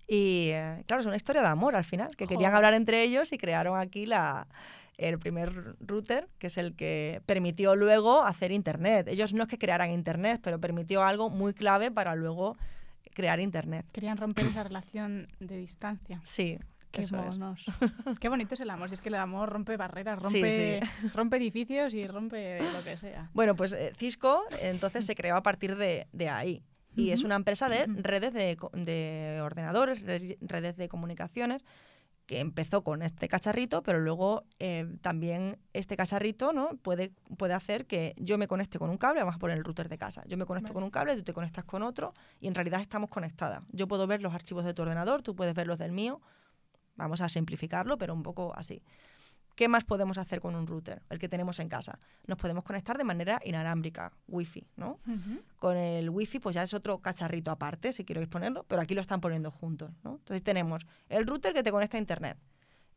Y eh, claro, es una historia de amor al final, que querían hablar entre ellos y crearon aquí la, el primer router, que es el que permitió luego hacer Internet. Ellos no es que crearan Internet, pero permitió algo muy clave para luego crear Internet. Querían romper esa relación de distancia. Sí. Qué, Qué bonito es el amor, si es que el amor rompe barreras, rompe, edificios y rompe lo que sea. Bueno, pues eh, Cisco entonces se creó a partir de, ahí y es una empresa de redes de ordenadores, redes de comunicaciones que empezó con este cacharrito, pero luego eh, también este cacharrito ¿no? puede, puede hacer que yo me conecte con un cable, vamos a poner el router de casa, yo me conecto con un cable, tú te conectas con otro y en realidad estamos conectadas. Yo puedo ver los archivos de tu ordenador, tú puedes ver los del mío, vamos a simplificarlo, pero un poco así. ¿Qué más podemos hacer con un router, el que tenemos en casa? Nos podemos conectar de manera inalámbrica, wifi, ¿no? Con el wifi pues ya es otro cacharrito aparte, si queréis ponerlo, pero aquí lo están poniendo juntos, ¿no? Entonces tenemos el router que te conecta a internet,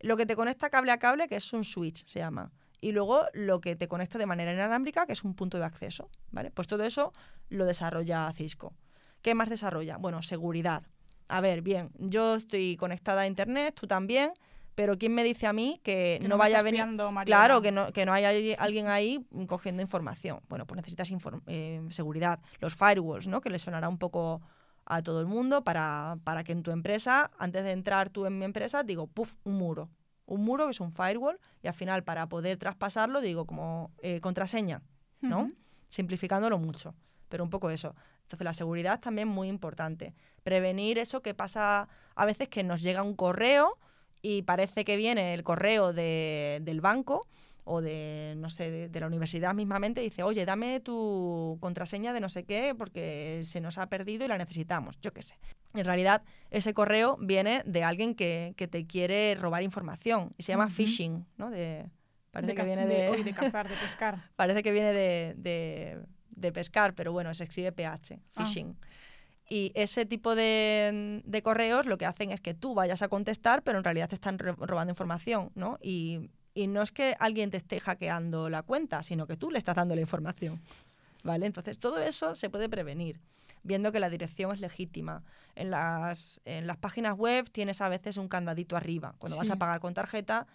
lo que te conecta cable a cable, que es un switch, se llama, y luego lo que te conecta de manera inalámbrica, que es un punto de acceso, ¿vale? Pues todo eso lo desarrolla Cisco. ¿Qué más desarrolla? Bueno, seguridad. A ver, bien, yo estoy conectada a internet, tú también, pero quién me dice a mí que, no vaya a venir claro que no que no haya alguien ahí cogiendo información bueno pues necesitas eh, seguridad los firewalls no que le sonará un poco a todo el mundo para, para, que en tu empresa antes de entrar tú en mi empresa digo puff un muro un muro que es un firewall y al final para poder traspasarlo digo como eh, contraseña no simplificándolo mucho pero un poco eso entonces la seguridad también muy importante prevenir eso que pasa a veces que nos llega un correo y parece que viene el correo de, del banco o de, no sé, de, la universidad mismamente, dice, oye, dame tu contraseña de no sé qué porque se nos ha perdido y la necesitamos, yo qué sé. En realidad, ese correo viene de alguien que, te quiere robar información y se llama phishing, ¿no? De, parece que viene de... pescar. parece que viene de, de, pescar, pero bueno, se escribe PH, ah. phishing. Y ese tipo de, de, correos lo que hacen es que tú vayas a contestar, pero en realidad te están robando información, ¿no? Y, no es que alguien te esté hackeando la cuenta, sino que tú le estás dando la información, ¿vale? Entonces todo eso se puede prevenir viendo que la dirección es legítima. En las, en las páginas web tienes a veces un candadito arriba. Cuando vas a pagar con tarjeta,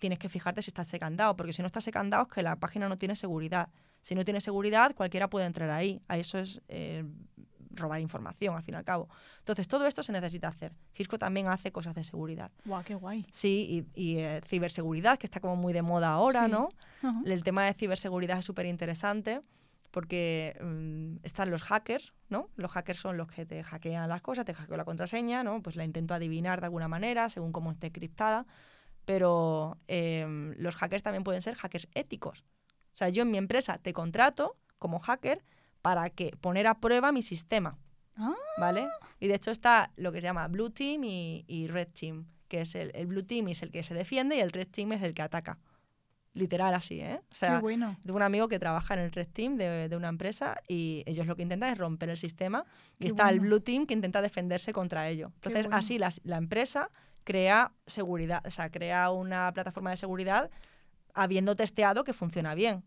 tienes que fijarte si está candado porque si no está secandado es que la página no tiene seguridad. Si no tiene seguridad, cualquiera puede entrar ahí. A eso es eh, robar información, al fin y al cabo. Entonces, todo esto se necesita hacer. Cisco también hace cosas de seguridad. ¡Guau, qué guay! Sí, y, eh, ciberseguridad, que está como muy de moda ahora, ¿no? El tema de ciberseguridad es súper interesante porque mm, están los hackers, ¿no? Los hackers son los que te hackean las cosas, te hackean la contraseña, ¿no? Pues la intento adivinar de alguna manera, según cómo esté criptada. Pero em, los hackers también pueden ser hackers éticos. O sea, yo en mi empresa te contrato como hacker, para que poner a prueba mi sistema. ¿Vale? Ah. Y de hecho está lo que se llama Blue Team y, Red Team, que es el, Blue Team es el que se defiende y el Red Team es el que ataca. Literal así, ¿eh? O sea, bueno. tengo un amigo que trabaja en el Red Team de, una empresa y ellos lo que intentan es romper el sistema y está el Blue Team que intenta defenderse contra ello. Entonces, así la, la empresa crea seguridad, o sea, crea una plataforma de seguridad habiendo testeado que funciona bien.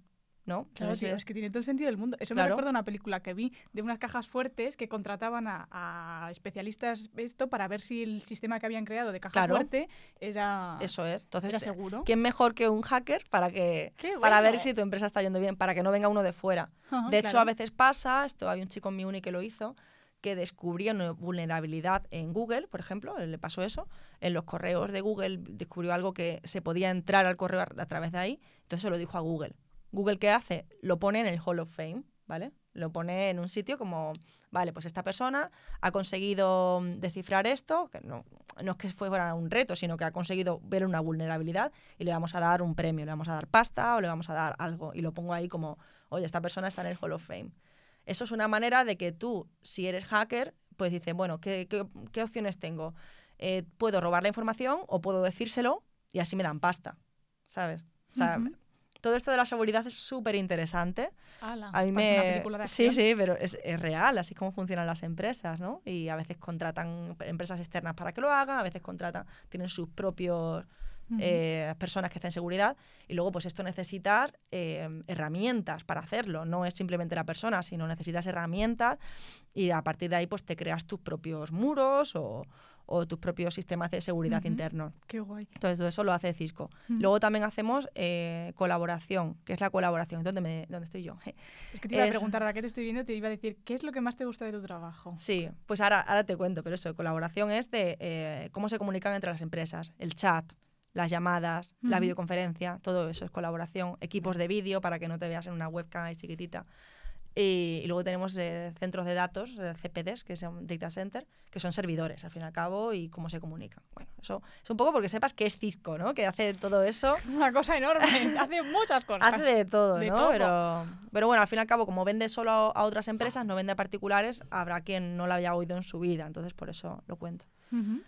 ¿no? Claro, es que tiene todo el sentido del mundo. Eso me recuerda a una película que vi de unas cajas fuertes que contrataban a, especialistas esto para ver si el sistema que habían creado de caja fuerte era Eso es. Entonces, era seguro. ¿quién mejor que un hacker para que para ver si tu empresa está yendo bien, para que no venga uno de fuera? de hecho, a veces pasa, esto hay un chico en mi uni que lo hizo, que descubrió una vulnerabilidad en Google, por ejemplo, le pasó eso, en los correos de Google descubrió algo que se podía entrar al correo a, a través de ahí, entonces se lo dijo a Google. Google ¿qué hace? Lo pone en el Hall of Fame, ¿vale? Lo pone en un sitio como, vale, pues esta persona ha conseguido mm, descifrar esto, que no, no es que fuera un reto, sino que ha conseguido ver una vulnerabilidad y le vamos a dar un premio, le vamos a dar pasta o le vamos a dar algo y lo pongo ahí como, oye, esta persona está en el Hall of Fame. Eso es una manera de que tú, si eres hacker, pues dices, bueno, ¿qué, opciones tengo? Eh, puedo robar la información o puedo decírselo y así me dan pasta, ¿sabes? O todo esto de la seguridad es súper interesante. A mí me... sí, sí, pero es, es, real, así es como funcionan las empresas, ¿no? Y a veces contratan empresas externas para que lo hagan, a veces contratan, tienen sus propios eh, personas que hacen seguridad. Y luego, pues esto necesitas eh, herramientas para hacerlo. No es simplemente la persona, sino necesitas herramientas y a partir de ahí, pues te creas tus propios muros o, tus propios sistemas de seguridad interno internos. guay. Entonces, todo eso lo hace Cisco. Luego también hacemos eh, colaboración, que es la colaboración, donde, me, donde estoy yo. Es que te iba a preguntar, a qué te estoy viendo, te iba a decir, ¿qué es lo que más te gusta de tu trabajo? Sí, pues ahora, ahora te cuento, pero eso, colaboración es de cómo se comunican entre las empresas, el chat las llamadas, la videoconferencia, todo eso es colaboración, equipos de vídeo para que no te veas en una webcam chiquitita. Y, luego tenemos eh, centros de datos, eh, CPDs, que son data center, que son servidores al fin y al cabo y cómo se comunican. Bueno, eso es un poco porque sepas que es Cisco, ¿no? Que hace todo eso. Una cosa enorme, hace muchas cosas. Hace de todo, ¿no? Pero, pero bueno, al fin y al cabo, como vende solo a otras empresas, no vende a particulares, habrá quien no lo haya oído en su vida, entonces por eso lo cuento.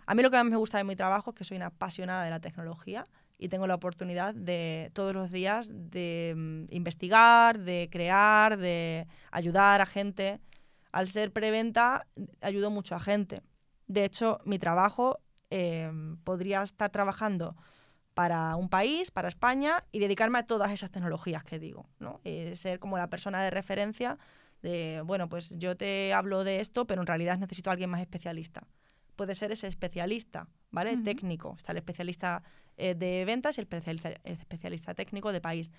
A mí lo que más me gusta de mi trabajo es que soy una apasionada de la tecnología y tengo la oportunidad de todos los días de mm, investigar, de crear, de ayudar a gente. Al ser preventa, ayudo mucho a gente. De hecho, mi trabajo em, podría estar trabajando para un país, para España, y dedicarme a todas esas tecnologías que digo, ¿no? Eh, ser como la persona de referencia de, bueno, pues yo te hablo de esto, pero en realidad necesito a alguien más especialista puede ser ese especialista, ¿vale? Técnico. Está el especialista eh, de ventas y el especialista, técnico de país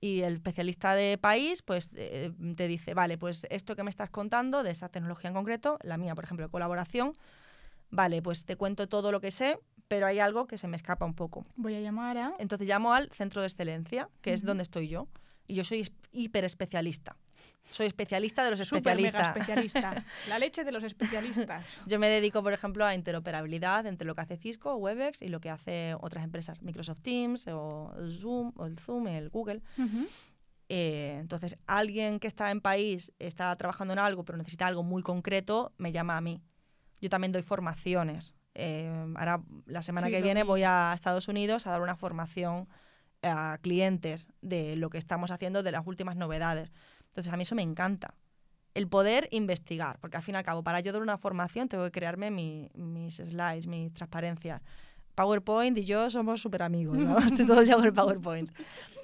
y el especialista de país pues eh, te dice, vale, pues esto que me estás contando de esta tecnología en concreto, la mía, por ejemplo, de colaboración, vale, pues te cuento todo lo que sé, pero hay algo que se me escapa un poco. Voy a llamar a... Entonces llamo al centro de excelencia, que es donde estoy yo, y yo soy hiperespecialista. Soy especialista de los especialistas. especialista. La leche de los especialistas. Yo me dedico, por ejemplo, a interoperabilidad entre lo que hace Cisco, Webex y lo que hace otras empresas, Microsoft Teams o Zoom, o el Zoom, el Google. Eh, entonces, alguien que está en país, está trabajando en algo, pero necesita algo muy concreto, me llama a mí. Yo también doy formaciones. Eh, ahora, la semana que viene, voy a Estados Unidos a dar una formación a clientes de lo que estamos haciendo, de las últimas novedades. Entonces, a mí eso me encanta. El poder investigar, porque al fin y al cabo, para yo dar una formación, tengo que crearme mis slides, mis transparencias. PowerPoint y yo somos súper amigos, estoy todo el día con el PowerPoint.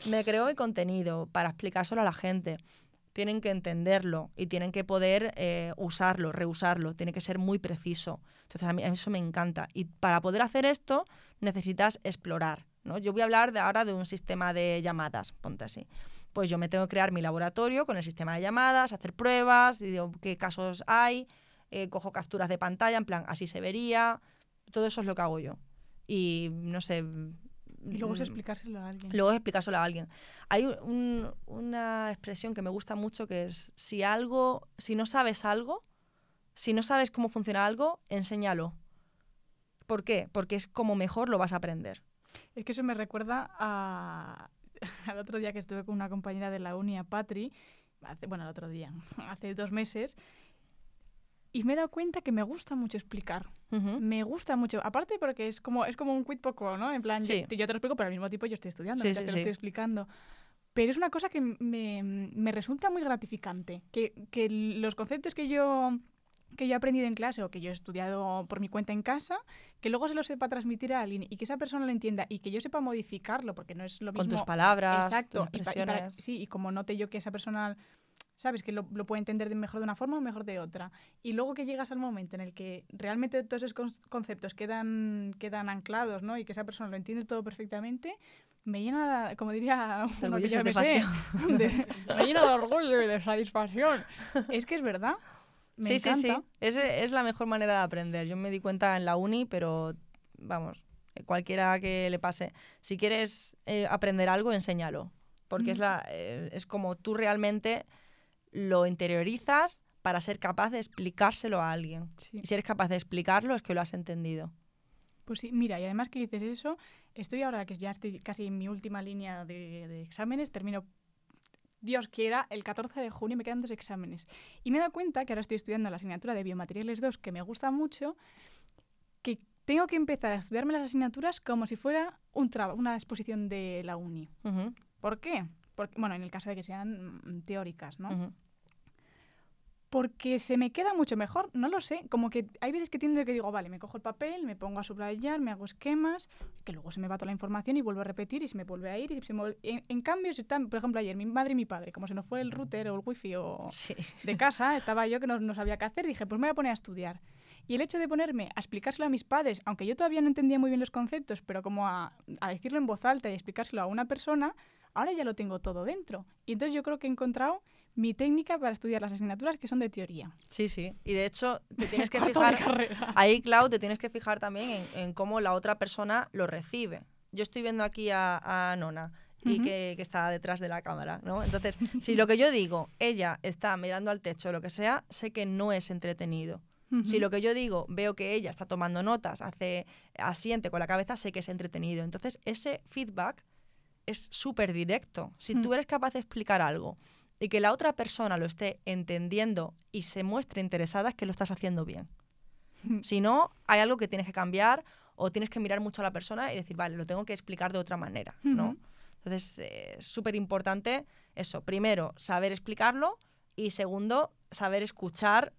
Me creo el contenido para solo a la gente. Tienen que entenderlo y tienen que poder eh, usarlo, reusarlo, tiene que ser muy preciso. Entonces a mí, eso me encanta. Y para poder hacer esto necesitas explorar. ¿no? Yo voy a hablar de ahora de un sistema de llamadas, ponte así pues yo me tengo que crear mi laboratorio con el sistema de llamadas, hacer pruebas, digo, qué casos hay, eh, cojo capturas de pantalla, en plan, así se vería, todo eso es lo que hago yo. Y no sé... Y luego es mm, explicárselo a alguien. Luego es explicárselo a alguien. Hay una expresión que me gusta mucho que es, si algo, si no sabes algo, si no sabes cómo funciona algo, enséñalo. ¿Por qué? Porque es como mejor lo vas a aprender. Es que eso me recuerda a, al otro día que estuve con una compañera de la UNIA, Patri, hace, bueno, el otro día, hace dos meses, y me he dado cuenta que me gusta mucho explicar. Me gusta mucho. Aparte porque es como, es como un quid pro quo, ¿no? En plan, yo, te lo explico, pero al mismo tiempo yo estoy estudiando, yo te lo estoy explicando. Pero es una cosa que me, me resulta muy gratificante. Que, que los conceptos que yo que yo he aprendido en clase o que yo he estudiado por mi cuenta en casa, que luego se lo sepa transmitir a alguien y que esa persona lo entienda y que yo sepa modificarlo, porque no es lo mismo. Con tus palabras, exacto, tus impresiones. Y sí, y como note yo que esa persona, sabes, que lo, puede entender de mejor de una forma o mejor de otra. Y luego que llegas al momento en el que realmente todos esos conceptos quedan, quedan anclados, ¿no? Y que esa persona lo entiende todo perfectamente, me llena, como diría uno que yo me me llena de orgullo y de satisfacción. Es que es verdad sí, sí, sí, es, la mejor manera de aprender. Yo me di cuenta en la uni, pero vamos, eh, cualquiera que le pase. Si quieres eh, aprender algo, enséñalo. Porque es, mm. la, eh, es como tú realmente lo interiorizas para ser capaz de explicárselo a alguien. Y si eres capaz de explicarlo, es que lo has entendido. Pues sí, mira, y además que dices eso, estoy ahora que ya estoy casi en mi última línea de exámenes, termino Dios quiera, el 14 de junio me quedan dos exámenes. Y me he dado cuenta que ahora estoy estudiando la asignatura de Biomateriales 2, que me gusta mucho, que tengo que empezar a estudiarme las asignaturas como si fuera un una exposición de la uni. ¿Por qué? Porque, bueno, en el caso de que sean teóricas, ¿no? porque se me queda mucho mejor, no lo sé. Como que hay veces que tiendo que digo, vale, me cojo el papel, me pongo a subrayar, me hago esquemas, que luego se me va toda la información y vuelvo a repetir y se me vuelve a ir. Y en, cambio, si están, por ejemplo, ayer mi madre y mi padre, como se nos fue el router o el wifi o de casa, estaba yo que no, sabía qué hacer, dije, pues me voy a poner a estudiar. Y el hecho de ponerme a explicárselo a mis padres, aunque yo todavía no entendía muy bien los conceptos, pero como a decirlo en voz alta y explicárselo a una persona, ahora ya lo tengo todo dentro. Y entonces yo creo que he encontrado mi técnica para estudiar las asignaturas que son de teoría. Sí, sí. Y de hecho, te tienes que fijar. Ahí, Clau, te tienes que fijar también en, cómo la otra persona lo recibe. Yo estoy viendo aquí a, Nona y que, está detrás de la cámara, ¿no? Entonces, si lo que yo digo, ella está mirando al techo o lo que sea, sé que no es entretenido. Si lo que yo digo, veo que ella está tomando notas, hace asiente con la cabeza, sé que es entretenido. Entonces, ese feedback es súper directo. Si tú eres capaz de explicar algo y que la otra persona lo esté entendiendo y se muestre interesada es que lo estás haciendo bien. si no, hay algo que tienes que cambiar o tienes que mirar mucho a la persona y decir, vale, lo tengo que explicar de otra manera, ¿no? Entonces, es eh, súper importante eso. Primero, saber explicarlo y segundo, saber escuchar,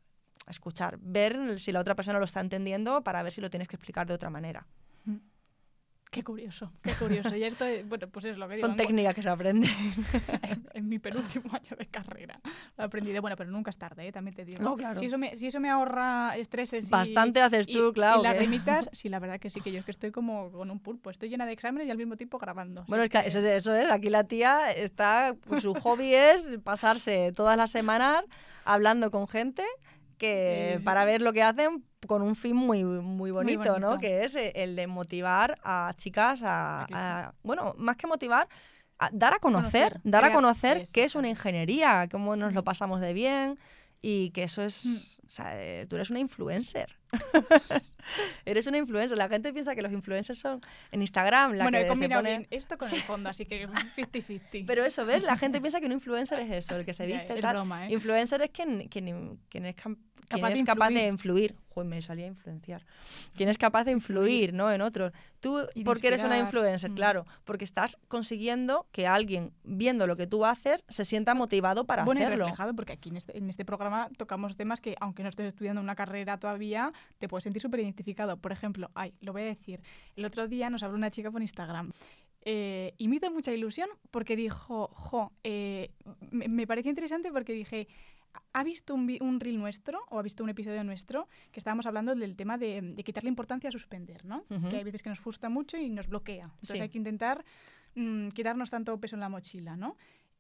escuchar, ver si la otra persona lo está entendiendo para ver si lo tienes que explicar de otra manera. Qué curioso, qué curioso. Y esto, eh, bueno, pues es lo que digo. Son técnicas que se aprenden. En, mi penúltimo año de carrera lo aprendí de, bueno, pero nunca es tarde, ¿eh? también te digo. Si eso me, si eso me ahorra estrés Bastante haces tú, claro. Y las limitas sí, la verdad que sí, que yo es que estoy como con un pulpo. Estoy llena de exámenes y al mismo tiempo grabando. Bueno, es que, eso, es, eso es, aquí la tía está, pues, su hobby es pasarse todas las semanas hablando con gente que para ver lo que hacen con un fin muy, muy, bonito, ¿no? Que es el de motivar a chicas a, bueno, más que motivar, a dar a conocer, dar a conocer qué es una ingeniería, cómo nos lo pasamos de bien y que eso es, mm. eh, tú eres una influencer. Eres una influencer. La gente piensa que los influencers son en Instagram. La bueno, que he esto con el fondo, así que 50-50. Pero eso, ¿ves? La gente piensa que un influencer es eso, el que se viste. es Broma, ¿eh? Influencer es quien, es campeón ¿Quién es capaz de influir? me salía a influenciar. ¿Quién es capaz de influir ¿no? en otros? Tú, porque eres una influencer, mm. claro, porque estás consiguiendo que alguien, viendo lo que tú haces, se sienta motivado para bueno, hacerlo. reflejado, porque aquí este, en este, programa tocamos temas que, aunque no estés estudiando una carrera todavía, te puedes sentir súper identificado. Por ejemplo, ay, lo voy a decir, el otro día nos habló una chica por Instagram. Eh, y me hizo mucha ilusión porque dijo, jo, eh, me, me pareció interesante porque dije, ha visto un, reel nuestro o ha visto un episodio nuestro que estábamos hablando del tema de, quitarle importancia a suspender, ¿no? Que hay veces que nos frustra mucho y nos bloquea. Entonces hay que intentar mm, quitarnos tanto peso en la mochila, ¿no?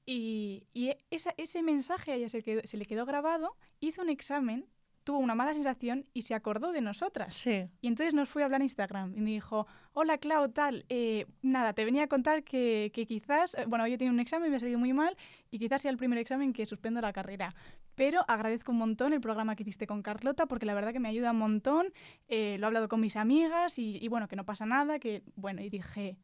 Y, ese mensaje a ella se, le quedó grabado, hizo un examen tuvo una mala sensación y se acordó de nosotras. Sí. Y entonces nos fui a hablar en Instagram y me dijo, hola Clau, tal, eh, nada, te venía a contar que, quizás, eh, bueno, yo tenido un examen, y me ha salido muy mal y quizás sea el primer examen que suspendo la carrera. Pero agradezco un montón el programa que hiciste con Carlota porque la verdad que me ayuda un montón, eh, lo he hablado con mis amigas y, y bueno, que no pasa nada, que bueno, y dije,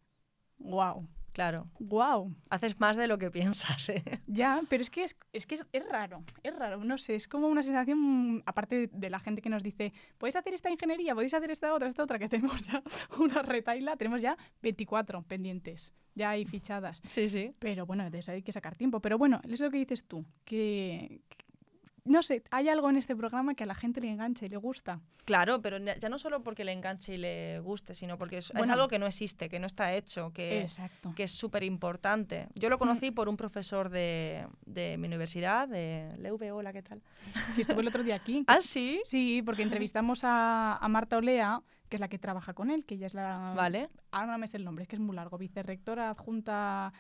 wow. Claro. Wow. Haces más de lo que piensas, ¿eh? Ya, pero es que es, que es, raro, es raro, no sé, es como una sensación, aparte de, la gente que nos dice, podéis hacer esta ingeniería, podéis hacer esta otra, esta otra, que tenemos ya una retaila, tenemos ya 24 pendientes, ya hay fichadas. Sí, sí. Pero bueno, hay que sacar tiempo. Pero bueno, es lo que dices tú, que, no sé, hay algo en este programa que a la gente le enganche y le gusta. Claro, pero ya no solo porque le enganche y le guste, sino porque es, algo que no existe, que no está hecho, que, es súper importante. Yo lo conocí mm. por un profesor de, mi universidad, de Leuve, hola, ¿qué tal? Sí, estuve el otro día aquí. ¿Ah, sí? Sí, porque entrevistamos a, a Marta Olea, que es la que trabaja con él, que ella es la... Vale. Ahora no me el nombre, es que es muy largo, vicerrectora adjunta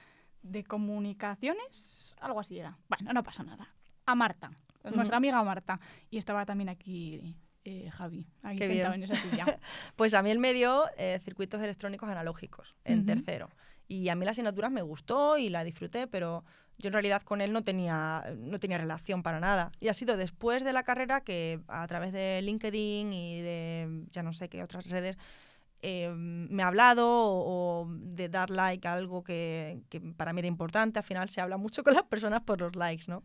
de comunicaciones, algo así era. Bueno, no pasa nada. A Marta nuestra amiga Marta. Y estaba también aquí eh, Javi, esa pues a mí él me dio eh, circuitos electrónicos analógicos en tercero. Y a mí la asignatura me gustó y la disfruté, pero yo en realidad con él no tenía, no tenía relación para nada. Y ha sido después de la carrera que a través de LinkedIn y de ya no sé qué otras redes em, me ha hablado o, de dar like a algo que, que, para mí era importante. Al final se habla mucho con las personas por los likes, ¿no?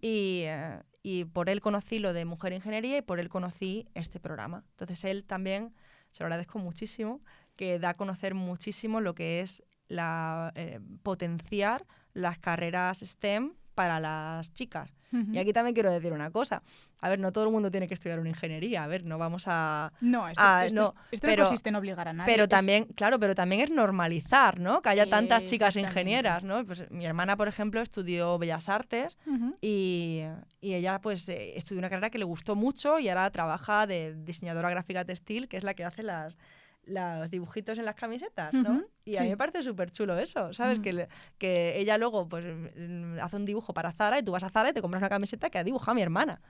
y, eh, y por él conocí lo de Mujer e Ingeniería y por él conocí este programa. Entonces él también, se lo agradezco muchísimo, que da a conocer muchísimo lo que es la, eh, potenciar las carreras STEM para las chicas. Y aquí también quiero decir una cosa a ver, no todo el mundo tiene que estudiar una ingeniería, a ver, no vamos a... No, esto, no, no consiste en obligar a nadie. Pero también, es... claro, pero también es normalizar, ¿no? Que haya tantas chicas ingenieras, ¿no? Pues mi hermana, por ejemplo, estudió Bellas Artes y, y, ella, pues, eh, estudió una carrera que le gustó mucho y ahora trabaja de diseñadora gráfica textil, que es la que hace las los dibujitos en las camisetas, ¿no? y a mí me parece súper chulo eso, ¿sabes? que, mm. que ella luego pues mm, hace un dibujo para Zara y tú vas a Zara y te compras una camiseta que ha dibujado mi hermana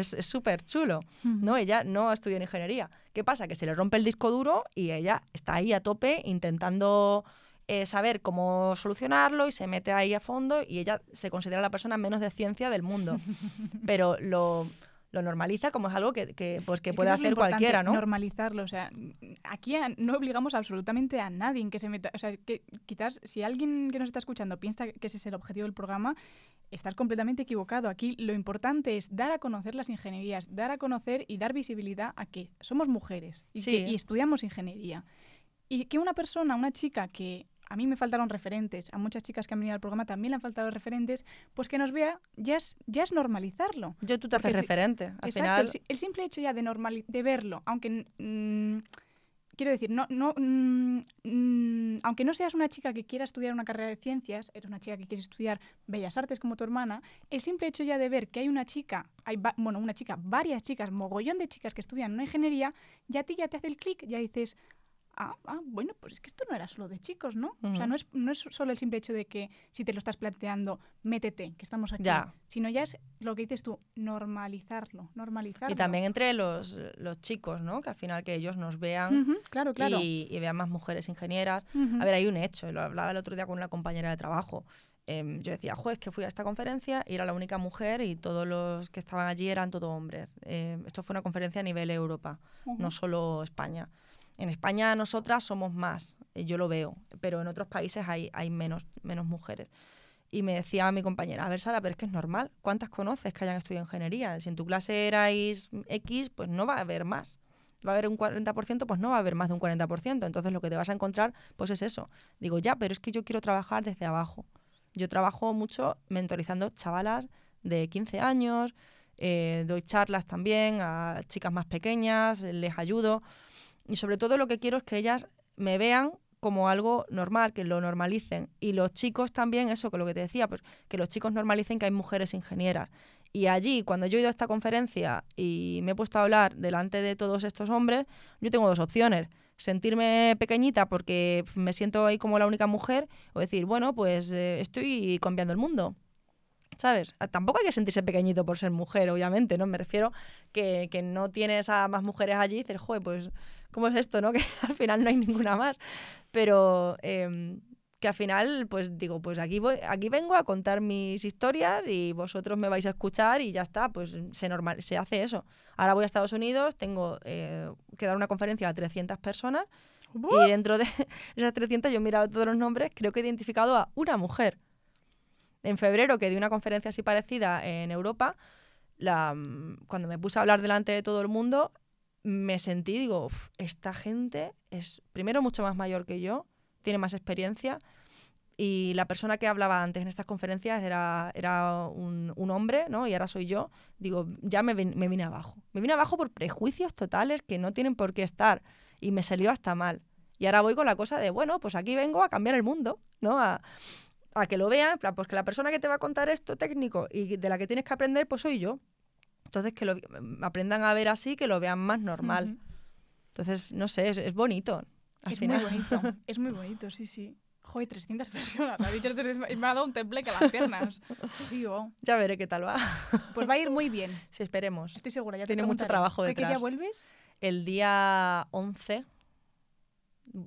es súper chulo, mm. ¿no? Ella no ha estudiado ingeniería. ¿Qué pasa? Que se le rompe el disco duro y ella está ahí a tope intentando eh, saber cómo solucionarlo y se mete ahí a fondo y ella se considera la persona menos de ciencia del mundo. Pero lo, lo normaliza como es algo que, pues, puede hacer cualquiera, ¿no? Normalizarlo, o sea, aquí no obligamos absolutamente a nadie en que se meta, o sea, que quizás si alguien que nos está escuchando piensa que ese es el objetivo del programa, estar completamente equivocado. Aquí lo importante es dar a conocer las ingenierías, dar a conocer y dar visibilidad a que somos mujeres y, ¿eh? y estudiamos ingeniería. Y que una persona, una chica que a mí me faltaron referentes, a muchas chicas que han venido al programa también le han faltado referentes, pues que nos vea, ya es, ya es normalizarlo. Yo tú te haces referente, al El, simple hecho ya de, normal, de verlo, aunque... Mm, quiero decir, no, no, mm, mm, aunque no seas una chica que quiera estudiar una carrera de ciencias, eres una chica que quiere estudiar bellas artes como tu hermana, el simple hecho ya de ver que hay una chica, hay bueno, una chica, varias chicas, mogollón de chicas que estudian una ingeniería, ya a ti ya te hace el clic, ya dices, Ah, ah, bueno, pues es que esto no era solo de chicos, ¿no? O sea, no es, no es solo el simple hecho de que si te lo estás planteando, métete, que estamos aquí. Ya. Sino ya es lo que dices tú, normalizarlo, normalizarlo. Y también entre los, chicos, ¿no? Que al final que ellos nos vean claro, claro. Y, vean más mujeres ingenieras. A ver, hay un hecho, lo hablaba el otro día con una compañera de trabajo. Em, yo decía, juez, que fui a esta conferencia y era la única mujer y todos los que estaban allí eran todos hombres. Em, esto fue una conferencia a nivel Europa, no solo España. En España nosotras somos más, eh, yo lo veo, pero en otros países hay, hay menos, menos mujeres. Y me decía mi compañera, a ver Sara, pero es que es normal, ¿cuántas conoces que hayan estudiado ingeniería? Si en tu clase erais X, pues no va a haber más. ¿Va a haber un 40%? Pues no va a haber más de un 40%. Entonces lo que te vas a encontrar, pues es eso. Digo, ya, pero es que yo quiero trabajar desde abajo. Yo trabajo mucho mentorizando chavalas de 15 años, eh, doy charlas también a chicas más pequeñas, les ayudo. Y sobre todo lo que quiero es que ellas me vean como algo normal, que lo normalicen. Y los chicos también, eso que lo que te decía, pues que los chicos normalicen que hay mujeres ingenieras. Y allí, cuando yo he ido a esta conferencia y me he puesto a hablar delante de todos estos hombres, yo tengo dos opciones. Sentirme pequeñita porque me siento ahí como la única mujer, o decir, bueno, pues eh, estoy cambiando el mundo. ¿Sabes? Ah, tampoco hay que sentirse pequeñito por ser mujer, obviamente, ¿no? Me refiero que, que no tienes a más mujeres allí y dices, joder, pues ¿cómo es esto, no? Que al final no hay ninguna más. Pero em, que al final, pues digo, pues aquí, voy, aquí vengo a contar mis historias y vosotros me vais a escuchar y ya está, pues se, normal, se hace eso. Ahora voy a Estados Unidos, tengo eh, que dar una conferencia a 300 personas y dentro de esas 300 yo he mirado todos los nombres, creo que he identificado a una mujer. En febrero, que di una conferencia así parecida en Europa, la, mm, cuando me puse a hablar delante de todo el mundo, me sentí, digo, esta gente es primero mucho más mayor que yo, tiene más experiencia y la persona que hablaba antes en estas conferencias era, era un, hombre, ¿no? Y ahora soy yo. Digo, ya me, vine abajo. Me vine abajo por prejuicios totales que no tienen por qué estar y me salió hasta mal. Y ahora voy con la cosa de, bueno, pues aquí vengo a cambiar el mundo, ¿no? A, que lo vean, pues que la persona que te va a contar esto técnico y de la que tienes que aprender, pues soy yo. Entonces, que lo mm, aprendan a ver así, que lo vean más normal. Entonces, no sé, es, bonito. Al es muy bonito, es muy bonito, sí, sí. Joder, 300 personas, me ha dicho 300, me ha dado un temple que las piernas. Ya veré qué tal va. Pues va a ir muy bien. Sí, esperemos. Estoy segura, ya te Tiene mucho trabajo detrás. ¿Qué día vuelves? El día 11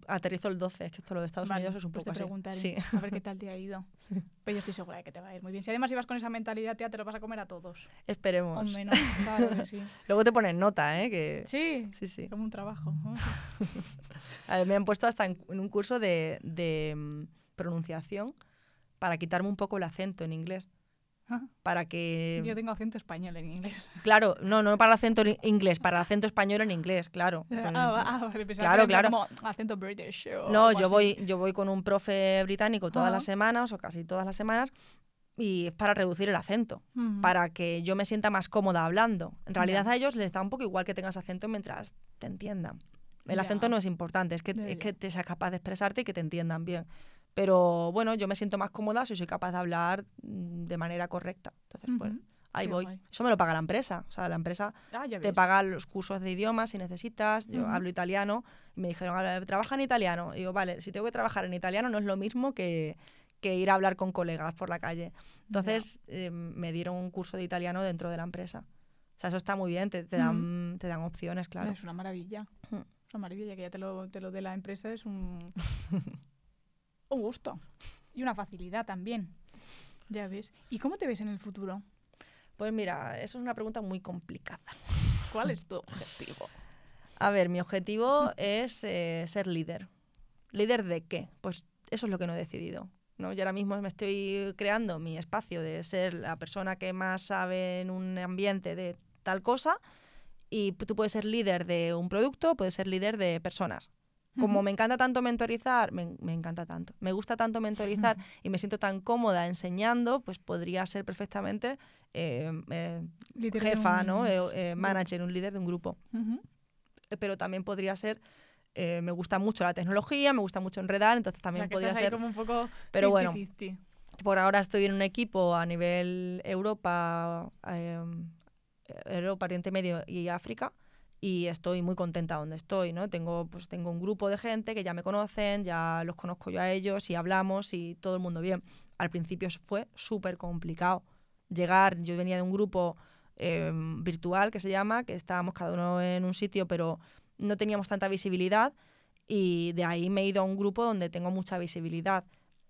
aterrizo el 12, es que esto lo de Estados Unidos es un pues poco a ver qué tal te ha ido. Pero yo estoy segura de que te va a ir muy bien. Si además ibas con esa mentalidad, tía, te lo vas a comer a todos. Esperemos. menos, sí. Luego te ponen nota, ¿eh? Que... Sí, sí, sí. Como un trabajo. me han puesto hasta en, en un curso de, de mm, pronunciación para quitarme un poco el acento en inglés para que... Yo tengo acento español en inglés. Claro, no, no para acento inglés, para acento español en inglés, claro. Ah, ah, ah claro, claro. acento british. no, yo voy, yo voy con un profe británico todas las semanas o casi todas las semanas y es para reducir el acento, para que yo me sienta más cómoda hablando. En realidad a ellos les da un poco igual que tengas acento mientras te entiendan. El acento no es importante, es que, es que te seas capaz de expresarte y que te entiendan bien. Pero bueno, yo me siento más cómoda si soy capaz de hablar mm, de manera correcta. Entonces, bueno, pues, ahí voy. Eso me lo paga la empresa. O sea, la empresa ah, te paga los cursos de idiomas si necesitas. Yo hablo italiano. me dijeron, trabaja en italiano. Y digo, vale, si tengo que trabajar en italiano no es lo mismo que, que ir a hablar con colegas por la calle. Entonces eh, me dieron un curso de italiano dentro de la empresa. O sea, eso está muy bien, te, te dan, te dan opciones, claro. Es una maravilla. Es una maravilla que ya te lo, te lo dé la empresa, es un... un gusto y una facilidad también. Ya ves. ¿Y cómo te ves en el futuro? Pues mira, eso es una pregunta muy complicada. ¿Cuál es tu objetivo? A ver, mi objetivo es eh, ser líder. ¿Líder de qué? Pues eso es lo que no he decidido. ¿no? Y ahora mismo me estoy creando mi espacio de ser la persona que más sabe en un ambiente de tal cosa. Y tú puedes ser líder de un producto, puedes ser líder de personas como me encanta tanto mentorizar, me, me, encanta tanto, me gusta tanto mentorizar y me siento tan cómoda enseñando, pues podría ser perfectamente em, eh, jefa, ¿no? Eh, eh, manager, un líder de un grupo. Pero también podría ser me gusta mucho la tecnología, me gusta mucho enredar, entonces también podría ser como un poco Pero bueno, por ahora estoy en un equipo a nivel Europa, em, Europa, Oriente Medio y África y estoy muy contenta donde estoy, ¿no? Tengo, pues, tengo un grupo de gente que ya me conocen, ya los conozco yo a ellos y hablamos y todo el mundo bien. Al principio fue súper complicado llegar, yo venía de un grupo eh, virtual que se llama, que estábamos cada uno en un sitio, pero no teníamos tanta visibilidad y de ahí me he ido a un grupo donde tengo mucha visibilidad.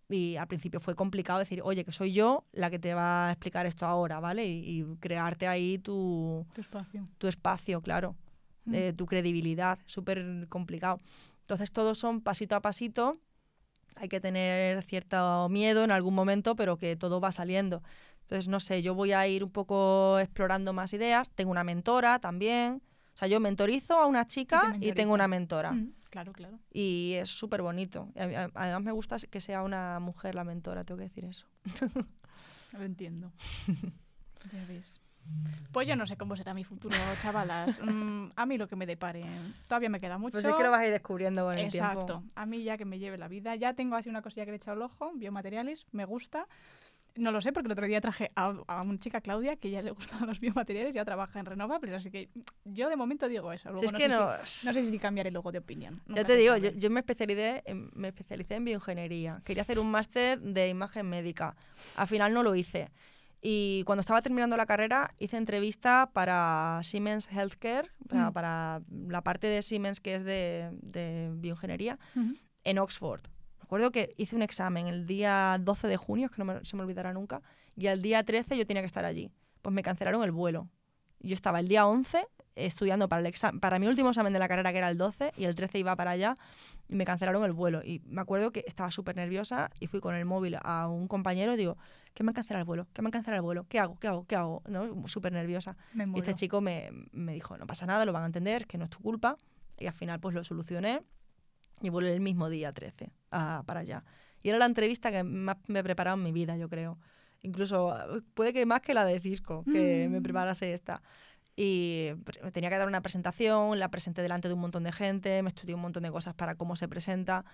Y al principio fue complicado decir, oye, que soy yo la que te va a explicar esto ahora, ¿vale? Y, y crearte ahí tu, tu espacio. Tu espacio, claro de mm. tu credibilidad, súper complicado. Entonces todos son pasito a pasito, hay que tener cierto miedo en algún momento, pero que todo va saliendo. Entonces, no sé, yo voy a ir un poco explorando más ideas, tengo una mentora también, o sea, yo mentorizo a una chica y, tengo una mentora. Mm, claro, claro. Y es súper bonito. Además me gusta que sea una mujer la mentora, tengo que decir eso. Lo entiendo. ya ves. Pues yo no sé cómo será mi futuro, chavalas. Mm, a mí lo que me depare. Todavía me queda pues mucho. Pues es que lo vas a ir descubriendo con el tiempo. Exacto. A mí ya que me lleve la vida. Ya tengo así una cosilla que le he echado el ojo, biomateriales, me gusta. No lo sé, porque el otro día traje a, una chica, Claudia, que ya le gustaban los biomateriales, ya trabaja en renovables, así que yo de momento digo eso. es no, que sé no... Si, no sé si cambiaré luego de opinión. ya te digo, yo, me, especialicé en, me especialicé en bioingeniería. Quería hacer un máster de imagen médica. Al final no lo hice. Y cuando estaba terminando la carrera hice entrevista para Siemens Healthcare, mm. para, la parte de Siemens que es de, de bioingeniería, en Oxford. Me acuerdo que hice un examen el día 12 de junio, que no se me olvidará nunca, y al día 13 yo tenía que estar allí. Pues me cancelaron el vuelo. Yo estaba el día 11 estudiando para, el para mi último examen de la carrera, que era el 12, y el 13 iba para allá, y me cancelaron el vuelo. Y me acuerdo que estaba súper nerviosa y fui con el móvil a un compañero y digo, ¿qué me han cancelado el vuelo, ¿qué me han cancelado el vuelo, ¿qué hago? ¿Qué hago? ¿Qué hago? ¿No? Súper nerviosa. Y este chico me, me dijo, no pasa nada, lo van a entender, que no es tu culpa. Y al final pues lo solucioné y volé el mismo día 13 para allá. Y era la entrevista que más me he preparado en mi vida, yo creo. Incluso puede que más que la de Cisco, que me mm. preparase esta y tenía que dar una presentación, la presenté delante de un montón de gente, me estudié un montón de cosas para cómo se presenta.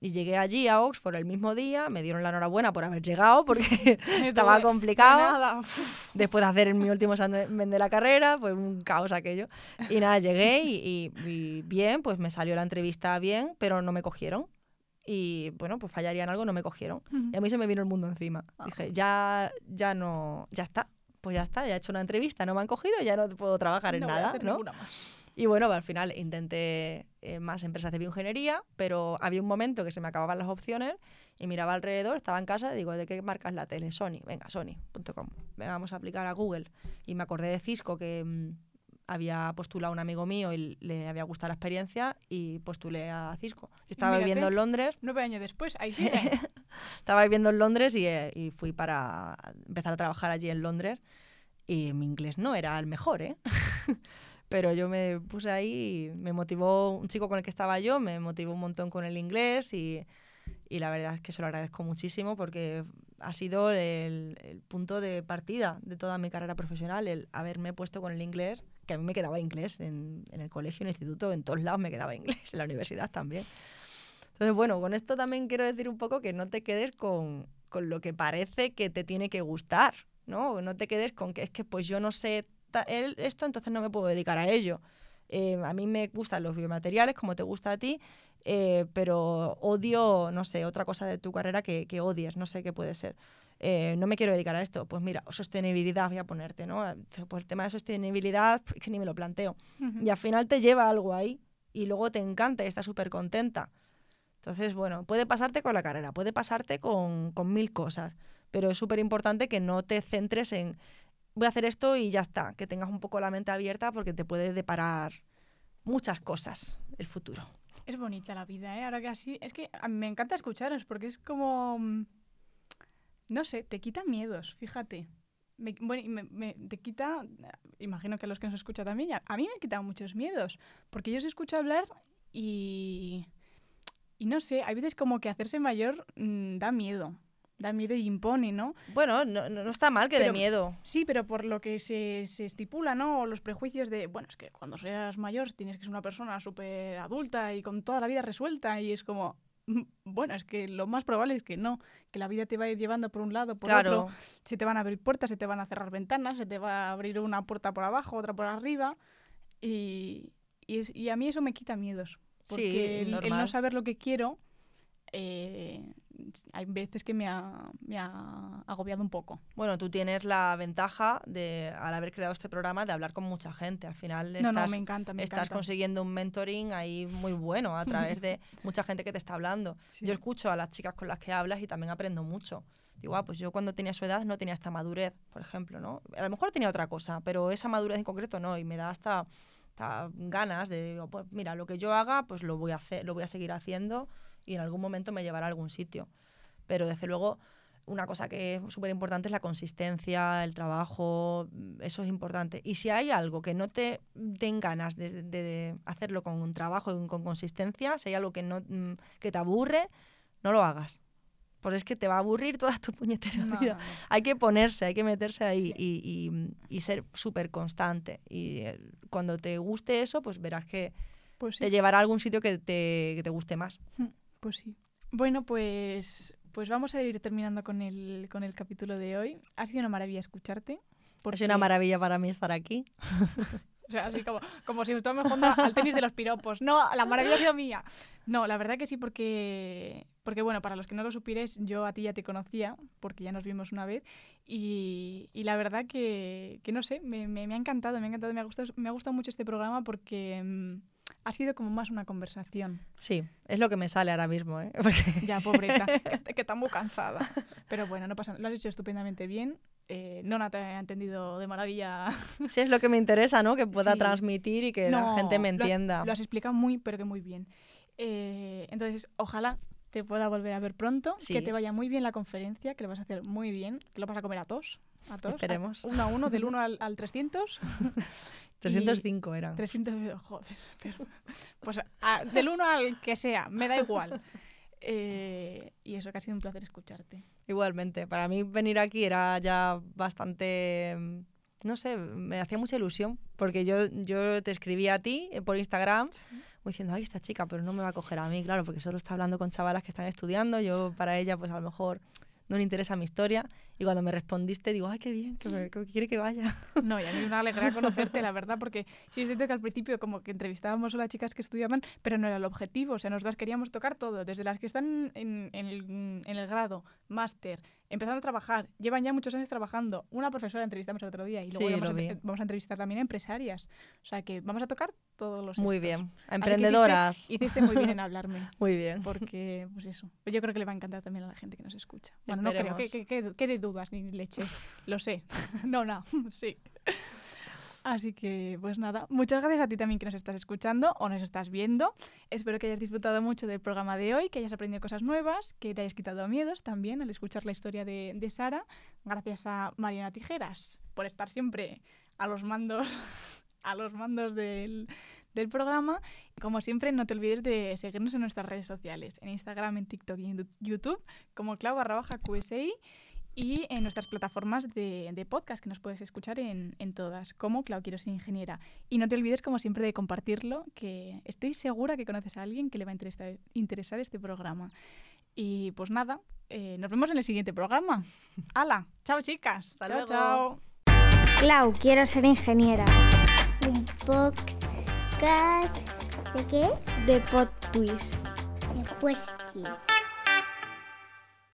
Y llegué allí a Oxford el mismo día, me dieron la enhorabuena por haber llegado porque estaba complicado. Después de hacer mi último examen de la carrera, fue un caos aquello. Y nada, llegué y, bien, pues me salió la entrevista bien, pero no me cogieron y bueno, pues fallarían algo, no me cogieron. Y a mí se me vino el mundo encima. Ah. Dije, ya, ya no, ya está pues ya está, ya he hecho una entrevista, no me han cogido, ya no puedo trabajar en nada, Y bueno, pues al final intenté eh, más empresas de bioingeniería, pero había un momento que se me acababan las opciones y miraba alrededor, estaba en casa, digo, ¿de qué marcas la tele? Sony, venga, Sony.com. vamos a aplicar a Google. Y me acordé de Cisco que... Mm, había postulado un amigo mío y le había gustado la experiencia y postulé a Cisco. estaba viviendo en Londres. Nueve años después, ahí sí. estaba viviendo en Londres eh, y, fui para empezar a trabajar allí en Londres y mi inglés no era el mejor, ¿eh? Pero yo me puse ahí y me motivó un chico con el que estaba yo, me motivó un montón con el inglés y, y la verdad es que se lo agradezco muchísimo porque ha sido el, punto de partida de toda mi carrera profesional, el haberme puesto con el inglés, que a mí me quedaba inglés en, el colegio, en el instituto, en todos lados me quedaba inglés, en la universidad también. Entonces, bueno, con esto también quiero decir un poco que no te quedes con, con lo que parece que te tiene que gustar, ¿no? No te quedes con que es que pues yo no sé esto, entonces no me puedo dedicar a ello. Eh, a mí me gustan los biomateriales, como te gusta a ti, eh, pero odio, no sé, otra cosa de tu carrera que, odies, no sé qué puede ser. Eh, no me quiero dedicar a esto, pues mira, sostenibilidad voy a ponerte, ¿no? Pues el tema de sostenibilidad, que ni me lo planteo. Y al final te lleva algo ahí y luego te encanta y estás súper contenta. Entonces, bueno, puede pasarte con la carrera, puede pasarte con mil cosas, pero es súper importante que no te centres en voy a hacer esto y ya está, que tengas un poco la mente abierta porque te puede deparar muchas cosas el futuro. Es bonita la vida, ¿eh? Ahora que así. Es que me encanta escucharos porque es como. Mm, no sé, te quita miedos, fíjate. Me, bueno, te quita. Imagino que a los que nos escuchan también. Ya, a mí me quitan muchos miedos porque yo os escucho hablar y. Y no sé, hay veces como que hacerse mayor mm, da miedo da miedo y impone, ¿no? Bueno, no, está mal que dé miedo. Sí, pero por lo que se, estipula, ¿no? los prejuicios de, bueno, es que cuando seas mayor tienes que ser una persona súper adulta y con toda la vida resuelta y es como... Bueno, es que lo más probable es que no, que la vida te va a ir llevando por un lado, por otro, se te van a abrir puertas, se te van a cerrar ventanas, se te va a abrir una puerta por abajo, otra por arriba, y, y, a mí eso me quita miedos, porque el, no saber lo que quiero eh, hay veces que me ha, agobiado un poco. Bueno, tú tienes la ventaja de, al haber creado este programa, de hablar con mucha gente. Al final estás, me encanta, estás consiguiendo un mentoring ahí muy bueno a través de mucha gente que te está hablando. Yo escucho a las chicas con las que hablas y también aprendo mucho. Digo, ah, pues yo cuando tenía su edad no tenía esta madurez, por ejemplo, ¿no? A lo mejor tenía otra cosa, pero esa madurez en concreto no, y me da hasta, ganas de, oh, pues mira, lo que yo haga, pues lo voy a hacer, lo voy a seguir haciendo y en algún momento me llevará a algún sitio. Pero desde luego, una cosa que es súper importante es la consistencia, el trabajo, mm, eso es importante. Y si hay algo que no te den ganas de, hacerlo con un trabajo con consistencia, si hay algo que, no, mm, que te aburre, no lo hagas. Pues es que te va a aburrir toda tu puñetera vida. Hay que ponerse, hay que meterse ahí y, y, ser súper constante. Y eh, cuando te guste eso, pues verás que pues te llevará a algún sitio que te, que te guste más. Hmm. Pues sí. Bueno, pues, pues vamos a ir terminando con el, con el capítulo de hoy. Ha sido una maravilla escucharte. Ha sido una maravilla para mí estar aquí. O sea, así como, como si estuviera jugando al tenis de los piropos. No, la maravilla ha sido mía. No, la verdad que sí, porque, porque bueno, para los que no lo supieres, yo a ti ya te conocía, porque ya nos vimos una vez. Y, la verdad que, que, no sé, me, ha encantado, me ha encantado, me ha gustado, me ha gustado mucho este programa porque... Mm, ha sido como más una conversación. Sí, es lo que me sale ahora mismo. ¿eh? Ya, pobreta, que, está muy cansada. Pero bueno, no pasa Lo has hecho estupendamente bien. Eh, Nona te ha entendido de maravilla. Sí, es lo que me interesa, ¿no? Que pueda transmitir y que la gente me entienda. Lo, has explicado muy, pero que muy bien. Eh, entonces, ojalá te pueda volver a ver pronto, que te vaya muy bien la conferencia, que lo vas a hacer muy bien, te lo vas a comer a todos? a todos. Esperemos. uno a uno, del 1 al, al 300. 305 era. 300, joder, pero, pues del 1 al que sea, me da igual. Eh, y eso, que ha sido un placer escucharte. Igualmente, para mí venir aquí era ya bastante, mm, no sé, me hacía mucha ilusión, porque yo, yo te escribí a ti eh, por Instagram diciendo, ay, esta chica, pero no me va a coger a mí, claro, porque solo está hablando con chavalas que están estudiando, yo para ella pues a lo mejor no le interesa mi historia y cuando me respondiste, digo, ay, qué bien, que, mm. quiere que vaya. No, y a mí me alegría conocerte, la verdad, porque sí es cierto que al principio como que entrevistábamos a las chicas que estudiaban, pero no era el objetivo, o sea, nosotras queríamos tocar todo, desde las que están en, el, en el, grado, máster, empezando a trabajar, llevan ya muchos años trabajando. Una profesora entrevistamos el otro día y luego sí, vamos, a, vamos, a, entrevistar también a empresarias. O sea, que vamos a tocar todos los Muy bien, emprendedoras. Hiciste, muy bien en hablarme. muy bien. Porque, pues eso, yo creo que le va a encantar también a la gente que nos escucha. Bueno, no creo, que, que, dudas ni leche. Lo sé. No, no, sí. Así que, pues nada, muchas gracias a ti también que nos estás escuchando o nos estás viendo. Espero que hayas disfrutado mucho del programa de hoy, que hayas aprendido cosas nuevas, que te hayas quitado miedos también al escuchar la historia de, Sara. Gracias a Mariana Tijeras por estar siempre a los mandos, a los mandos del, del programa. Como siempre, no te olvides de seguirnos en nuestras redes sociales, en Instagram, en TikTok y en YouTube, como clau barra baja QSI y en nuestras plataformas de, podcast, que nos puedes escuchar en, todas, como Clau Quiero ser ingeniera. Y no te olvides, como siempre, de compartirlo, que estoy segura que conoces a alguien que le va a interesar, este programa. Y pues nada, eh, nos vemos en el siguiente programa. ¡Hala! ¡Chao, chicas! ¡Hasta luego! Clau, quiero ser ingeniera. ¿Un podcast de qué? De PodTwist. De